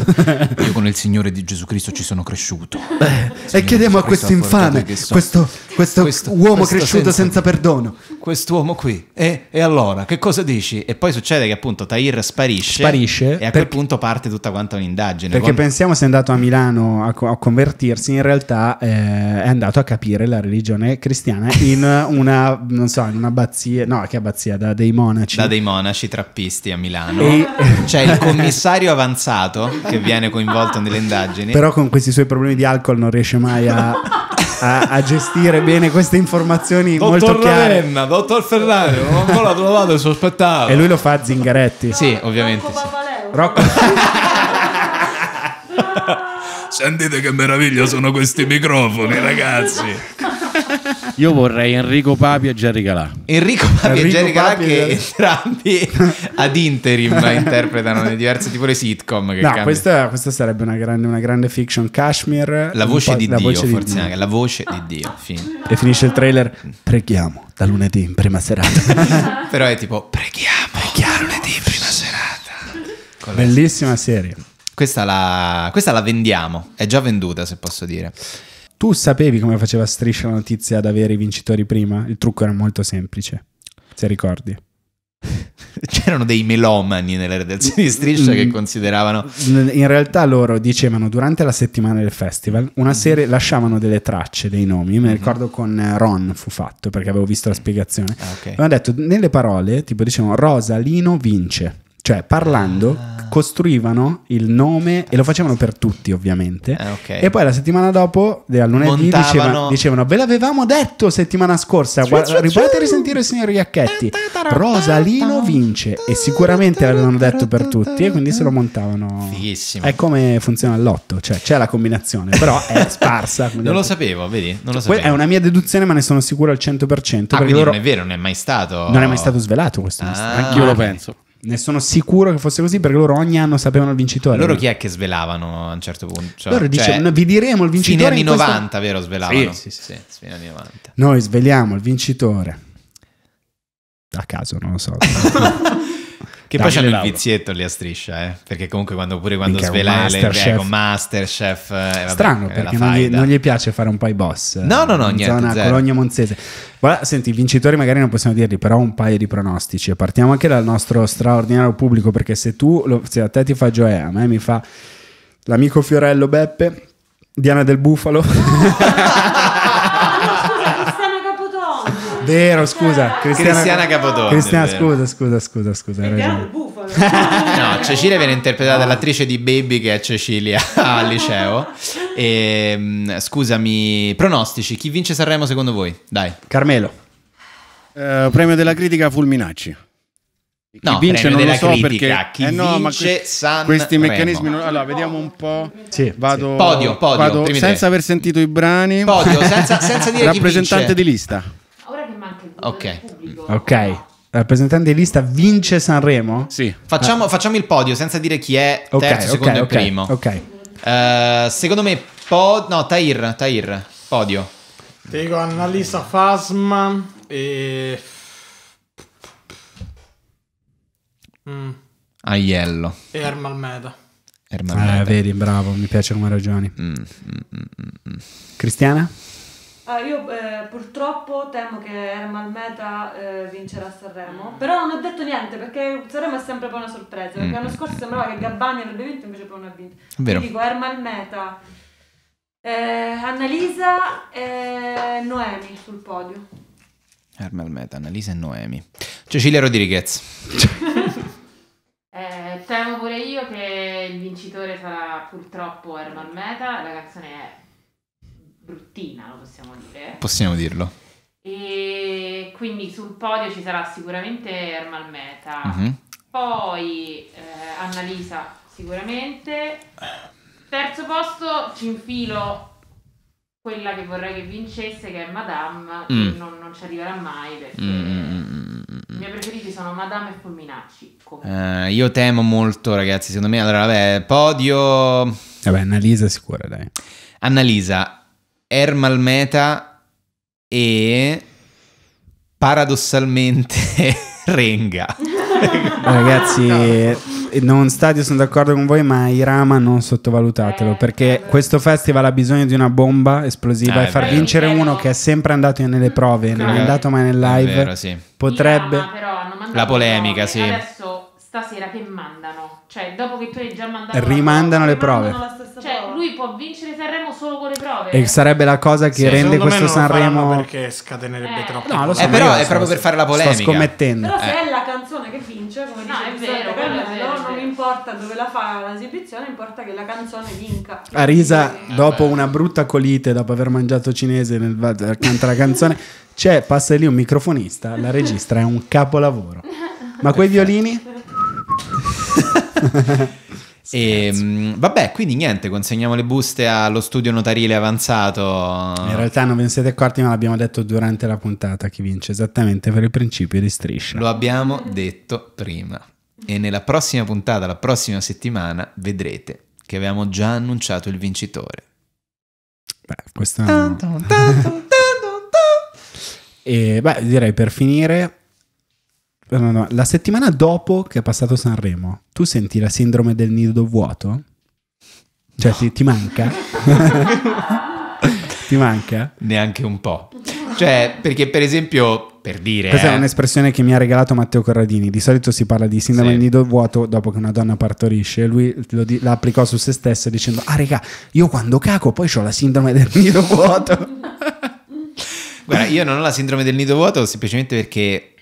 Io con il Signore di Gesù Cristo ci sono cresciuto. Beh, e chiediamo a questo infame, so. questo, questo, questo, uomo questo cresciuto senza, senza perdono. Quest'uomo qui. E, e, allora, che cosa dici? E poi succede che appunto Tahir sparisce. Sparisce. E a perché, quel punto parte tutta quanta un'indagine. Perché quando... pensiamo è andato a Milano a, a convertirsi, in realtà eh, è andato a capire la religione cristiana in una, non so, in un'abbazia, no, che abbazia, da dei monaci. Da dei monaci trappisti a Milano italiano, e... c'è cioè, il commissario avanzato che viene coinvolto nelle indagini. Però con questi suoi problemi di alcol non riesce mai a, a, a gestire bene queste informazioni dottor molto chiare. Ravenna, dottor Ferrari, non ho ancora trovato il suo spettacolo. E lui lo fa a Zingaretti. No, sì, ovviamente. Rocco sì. Rocco... Sentite che meraviglia sono questi microfoni, ragazzi. Io vorrei Enrico Papi e Jerry Calà. Enrico Papi Enrico e Jerry Calà Papi che e... entrambi ad interim interpretano le diverse tipo le sitcom. no, questa, questa, sarebbe una grande, una grande fiction. Kashmir. La voce di la Dio, voce forse di anche. Dio. La voce di Dio. Fine. E finisce il trailer. Preghiamo da lunedì in prima serata. Però è tipo preghiamo, preghiamo. lunedì in prima serata. Con Bellissima serie. serie. Questa la, questa la vendiamo, è già venduta se posso dire. Tu sapevi come faceva striscia la notizia ad avere i vincitori prima? Il trucco era molto semplice, se ricordi. C'erano dei melomani nella redazione di Striscia che mm. consideravano. In realtà loro dicevano durante la settimana del festival una mm. serie, lasciavano delle tracce, dei nomi. Io Mi mm-hmm. ricordo con eh, Ron fu fatto perché avevo visto la mm. spiegazione. Ah, okay. Hanno detto nelle parole, tipo dicevano Rosa Lino vince. Cioè, parlando, ah. costruivano il nome e lo facevano per tutti, ovviamente. Eh, okay. E poi la settimana dopo, a lunedì, dicevano, dicevano: Ve l'avevamo detto settimana scorsa. Riprovate a risentire il signor Iacchetti. Rosalino vince. E sicuramente l'avevano detto per tutti. E quindi se lo montavano. Fighissimo. È come funziona il lotto. Cioè, c'è la combinazione, però è sparsa. non lo sapevo, vedi? Non lo cioè, sapevo. È una mia deduzione, ma ne sono sicuro al 100%. Ah, perché loro... non è vero, non è mai stato. Non è mai stato svelato questo. Ah, Anch'io lo penso. Ne sono sicuro che fosse così perché loro ogni anno sapevano il vincitore. Loro chi è che svelavano a un certo punto? Cioè, loro dicevano, cioè, vi diremo il vincitore. Fine anni 90, questo... vero? Svelavano. Sì, sì, sì. sì anni 90. Noi sveliamo il vincitore. A caso, non lo so. Che Dai, poi c'hanno il vizietto lì a striscia, eh? perché comunque quando, pure quando Minchia, svela Masterchef. le con Masterchef... Eh, Strano, eh, perché non gli, non gli, piace fare un po' i boss. Eh, no, no, no, in niente. Zona zero. Cologno Monzese. Guarda, senti, i vincitori magari non possiamo dirli, però un paio di pronostici. Partiamo anche dal nostro straordinario pubblico, perché se tu, lo, se a te ti fa Gioia, a me mi fa l'amico Fiorello Beppe, Diana del Bufalo... Vero, scusa. Cristiana, Cristiana Capodonne. Cristiana, scusa, scusa, scusa, scusa. Vediamo bufalo. no, Cecilia viene interpretata dall'attrice di Baby che è Cecilia al liceo. E, ehm, scusami, pronostici, chi vince Sanremo secondo voi? Dai. Carmelo. Eh, premio della critica Fulminacci. Chi no, vince non lo so critica, perché eh no, ma San questi meccanismi non... allora vediamo un po' sì, vado, sì. podio, podio vado senza aver sentito i brani podio senza, senza dire rappresentante di lista Ok. Ok. Rappresentante di lista vince Sanremo? Sì. Facciamo, ah. facciamo il podio senza dire chi è terzo, secondo okay, e primo. Ok. Uh, secondo me, po- no, Tair, Tair, podio. Tego, Annalisa Fasma e... Mm. Aiello. E Ermal Meda. Ermal Meda. Ah, vedi, bravo, mi piace come ragioni. Mm, mm, mm, mm. Cristiana? Ah, io eh, purtroppo temo che Ermal Meta eh, vincerà Sanremo, mm. però non ho detto niente perché Sanremo è sempre poi una sorpresa, perché mm. l'anno scorso sembrava che Gabbani avrebbe vinto invece poi non ha vinto. Vero. Ti dico Ermal Meta, eh, Annalisa e Noemi sul podio. Ermal Meta, Annalisa e Noemi. Cecilia Rodriguez. Eh, temo pure io che il vincitore sarà purtroppo Ermal Meta, la canzone è bruttina, lo possiamo dire. Possiamo dirlo. E quindi sul podio ci sarà sicuramente Ermal Meta, uh-huh. Mhm. poi eh, Annalisa sicuramente. Terzo posto ci infilo quella che vorrei che vincesse, che è Madame, mm. che non, non, ci arriverà mai perché... Mm, mm, mm, mm. I miei preferiti sono Madame e Fulminacci. Uh, io temo molto, ragazzi. Secondo me, allora, vabbè, podio. Vabbè, Annalisa sicura, dai. Annalisa, Ermal Meta e paradossalmente Renga. Eh, ragazzi, non stadio sono d'accordo con voi, ma Irama non sottovalutatelo eh, perché questo festival ha bisogno di una bomba esplosiva ah, e far vero. vincere uno che è sempre andato nelle prove, non è andato mai nel live. Vero, sì. Potrebbe Irama, però, la polemica, prove. sì. Adesso stasera che mandano? Cioè, dopo che tu hai già mandato. Rimandano le prove. Cioè, prova. lui può vincere Sanremo solo con le prove. E sarebbe la cosa che sì, rende questo Sanremo. perché scatenerebbe eh. troppo. No, lo so, eh, però è proprio per fare la polemica. Sto scommettendo. Però eh. se è la canzone che vince, come no, dice è vero, Carmelo, è vero, non importa dove la fa l'esibizione, importa che la canzone vinca. Arisa, eh, eh, dopo una brutta colite, dopo aver mangiato cinese nel, accanto alla canzone, c'è, passa lì un microfonista, la registra, è un capolavoro. Ma quei violini? e, ehm, vabbè, quindi niente, consegniamo le buste allo studio notarile avanzato. In realtà non ve ne siete accorti, ma l'abbiamo detto durante la puntata chi vince, esattamente per il principio di striscia. Lo abbiamo detto prima. E nella prossima puntata, la prossima settimana, vedrete che abbiamo già annunciato il vincitore. Beh, questa... e beh, direi per finire no, no, la settimana dopo che è passato Sanremo, tu senti la sindrome del nido vuoto? Cioè no. ti, ti manca? ti manca? Neanche un po'. Cioè, perché per esempio per dire. Questa eh. è un'espressione che mi ha regalato Matteo Corradini. Di solito si parla di sindrome sì. del nido vuoto dopo che una donna partorisce. Lui di- la applicò su se stesso dicendo: Ah, regà, io quando caco poi ho la sindrome del nido vuoto. Guarda, io non ho la sindrome del nido vuoto semplicemente perché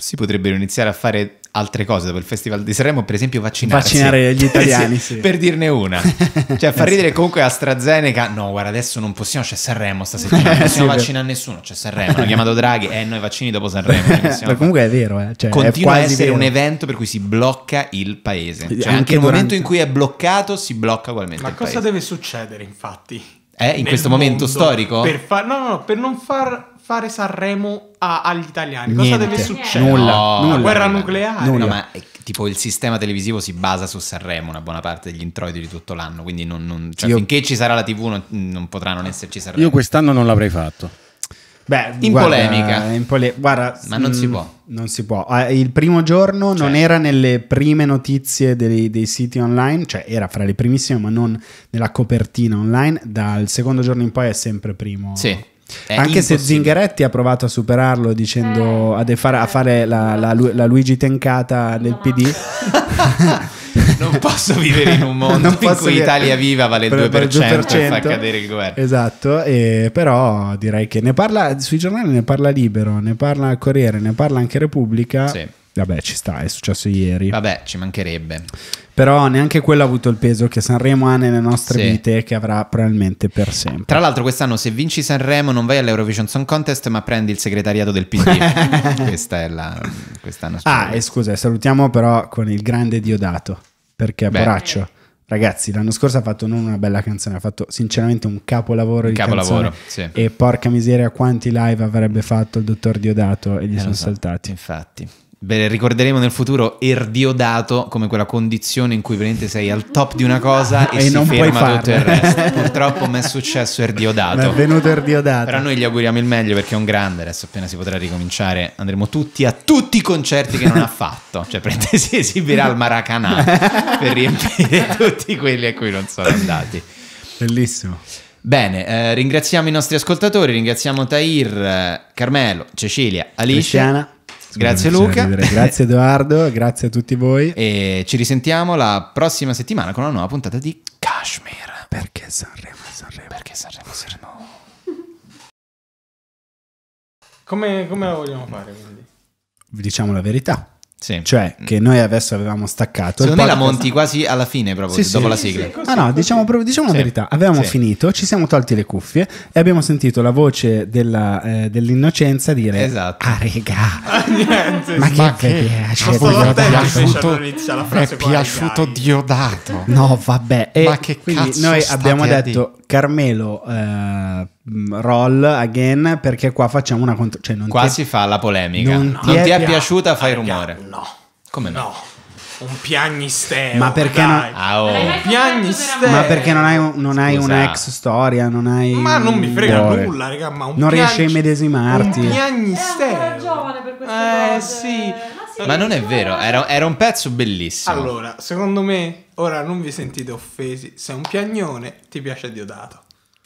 si potrebbero iniziare a fare altre cose dopo il Festival di Sanremo, per esempio vaccinarsi. Vaccinare gli italiani, sì, sì. Per dirne una. Cioè, far eh ridere comunque AstraZeneca, no, guarda, adesso non possiamo, c'è Sanremo stasera, non eh, possiamo vaccinare nessuno, c'è Sanremo, hanno chiamato Draghi, eh, noi vaccini dopo Sanremo. Ma comunque è vero, eh. cioè, Continua a essere vero. un evento per cui si blocca il paese. Cioè, anche, anche nel durante... momento in cui è bloccato, si blocca ugualmente Ma cosa paese. deve succedere, infatti? Eh, in questo momento storico? Per, far, no, no, per non far fare Sanremo a, agli italiani? Cosa deve succedere? Nulla, no, nulla guerra nucleare. Nulla. No, ma eh, tipo il sistema televisivo si basa su Sanremo, una buona parte degli introiti di tutto l'anno, quindi non, non, cioè, io, finché ci sarà la TV non, non potrà non esserci Sanremo. Io quest'anno non l'avrei fatto. Beh, in guarda, polemica. In pole- guarda, ma non mh, si mm, può. Non si può. Ah, il primo giorno cioè. non era nelle prime notizie dei, dei, siti online, cioè era fra le primissime, ma non nella copertina online. Dal secondo giorno in poi è sempre primo. Sì. È Anche se Zingaretti ha provato a superarlo dicendo eh. a, fare, a fare la, la, la, Luigi Tencata nel PD. non posso vivere in un mondo in cui l'Italia viva vale il 2%, 2% e fa cadere il governo. Esatto, e però direi che ne parla sui giornali ne parla Libero, ne parla Corriere, ne parla anche Repubblica. Sì Vabbè, ci sta, è successo ieri. Vabbè, ci mancherebbe. Però neanche quello ha avuto il peso che Sanremo ha nelle nostre sì. vite e che avrà probabilmente per sempre. Tra l'altro quest'anno se vinci Sanremo non vai all'Eurovision Song Contest ma prendi il segretariato del PD. Questa è la... Quest'anno ah, e scusa, salutiamo però con il grande Diodato, perché Beh. Ragazzi, l'anno scorso ha fatto non una bella canzone, ha fatto sinceramente un capolavoro un di capolavoro, canzone, sì. E porca miseria quanti live avrebbe fatto il dottor Diodato e gli eh, sono so, saltati. Infatti. Beh, ricorderemo nel futuro Erdiodato come quella condizione in cui veramente sei al top di una cosa e, e si non ferma puoi tutto il resto. Purtroppo mi è successo Erdiodato. Benvenuto Erdiodato. Però noi gli auguriamo il meglio perché è un grande, adesso appena si potrà ricominciare andremo tutti a tutti i concerti che non ha fatto, cioè prende, si esibirà al Maracanã per riempire tutti quelli a cui non sono andati. Bellissimo. Bene, eh, ringraziamo i nostri ascoltatori, ringraziamo Tair, eh, Carmelo, Cecilia, Alice. Cristiana grazie Luca. Grazie Edoardo, grazie a tutti voi. E ci risentiamo la prossima settimana con una nuova puntata di Kashmir. Perché Sanremo, Sanremo. Perché Sanremo, Sanremo. Come, come la vogliamo fare quindi? Diciamo la verità. Sì. Cioè, mm. che noi adesso avevamo staccato. Secondo me la monti no. quasi alla fine, proprio sì, dopo sì, la sigla. Sì, ah, no, diciamo, proprio, diciamo la verità: avevamo finito, ci siamo tolti le cuffie e abbiamo sentito la voce della, eh, dell'innocenza dire: esatto. Ah, regà, ah, niente, ma che, che piace? Diodato, è piaciuto Diodato. No, vabbè, e ma che quindi noi abbiamo detto: Carmelo eh, roll again perché qua facciamo una contro... Cioè qua si fa la polemica. Non, non ti, è, ti è pia... piaciuta fai ah, rumore. No. Come no? no. Un piagnisteo. Ma perché dai. non... Ah, oh. piagnisteo. Ma perché non hai, non hai un'ex storia, non hai... Ma non mi frega cuore. nulla, raga, ma un Non piagn... riesci a immedesimarti. Un piagnisteo. È ancora giovane per queste eh, cose. sì. Ma non è vero, era, era, un pezzo bellissimo. Allora, secondo me, ora non vi sentite offesi. Sei un piagnone, ti piace Diodato.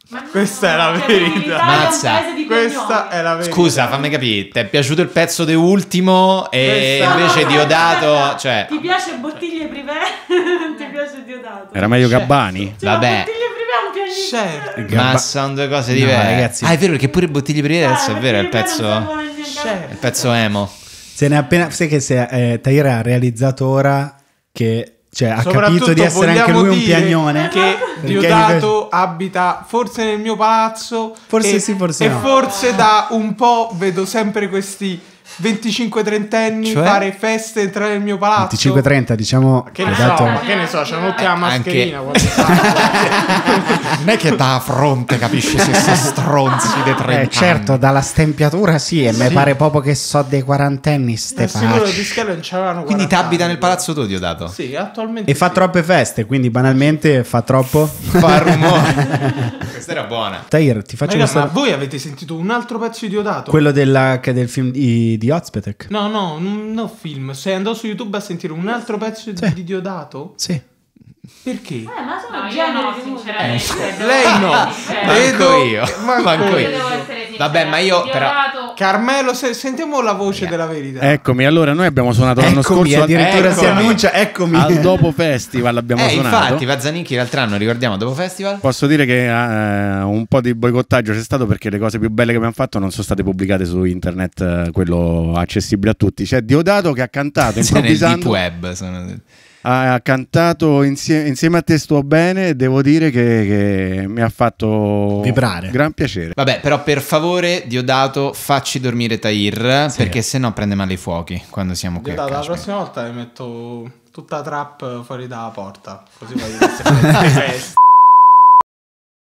Ma questa no, è la cioè, verità. Mazza, questa è la verità. Scusa, fammi capire. Ti è piaciuto il pezzo de ultimo e questa... invece Diodato, cioè... Ti piace Bottiglie Privé? ti piace Diodato? Era meglio cioè, Gabbani? Cioè, cioè, Vabbè. Bottiglie Certo. Gabba... Ma sono due cose diverse. No, ragazzi. Ah, è vero perché pure Bottiglie Privé ah, adesso ah, è vero, è il pezzo. Certo. Il pezzo emo. Se ne appena. Sai che se eh, Taira ha realizzato ora che. Cioè, ha capito di essere anche lui un piagnone. Che Diodato abita forse nel mio palazzo. Forse e, sì, forse e no. E forse da un po' vedo sempre questi 25-30 anni, cioè? fare feste, entrare nel mio palazzo. 25-30, diciamo. Che ne, so, dato... ma che ne so, c'è un'ultima eh, mascherina. Anche... non è che da fronte, capisci, se si stronzi dei 30 eh, Certo, dalla stempiatura sì, e sì. mi pare proprio che so dei quarantenni ste sicuro di Scalo non c'erano Quindi ti abita nel palazzo tuo, Diodato? Sì, attualmente E sì. fa troppe feste, quindi banalmente fa troppo... fa rumore. Questa era buona. Tahir, ti faccio Ragazzi, una... Ma voi avete sentito un altro pezzo di Diodato? Quello della, del film... I di, di Ozpetek. No, no, no film. Se andò su YouTube a sentire un altro pezzo sì. di Diodato. Sì. Perché? Eh, ma sono no, io no, sinceramente. Eh, lei no, vedo cioè, io. Manco, manco io. io. Vabbè, ma io però Carmelo, se, sentiamo la voce yeah. della verità. Eccomi, allora noi abbiamo suonato l'anno eccomi, scorso. Addirittura eccomi. si annuncia, eccomi. Al dopo festival abbiamo eh, suonato. Infatti, Vazzanicchi l'altro anno, ricordiamo, dopo festival. Posso dire che eh, un po' di boicottaggio c'è stato perché le cose più belle che abbiamo fatto non sono state pubblicate su internet, eh, quello accessibile a tutti. C'è Diodato che ha cantato improvvisando. Nel deep web sono ha cantato insieme, insieme a te sto bene devo dire che, che mi ha fatto vibrare gran piacere vabbè però per favore Diodato facci dormire Tahir sì. perché sennò prende male i fuochi quando siamo qui Diodato la prossima volta mi metto tutta trap fuori dalla porta così voglio che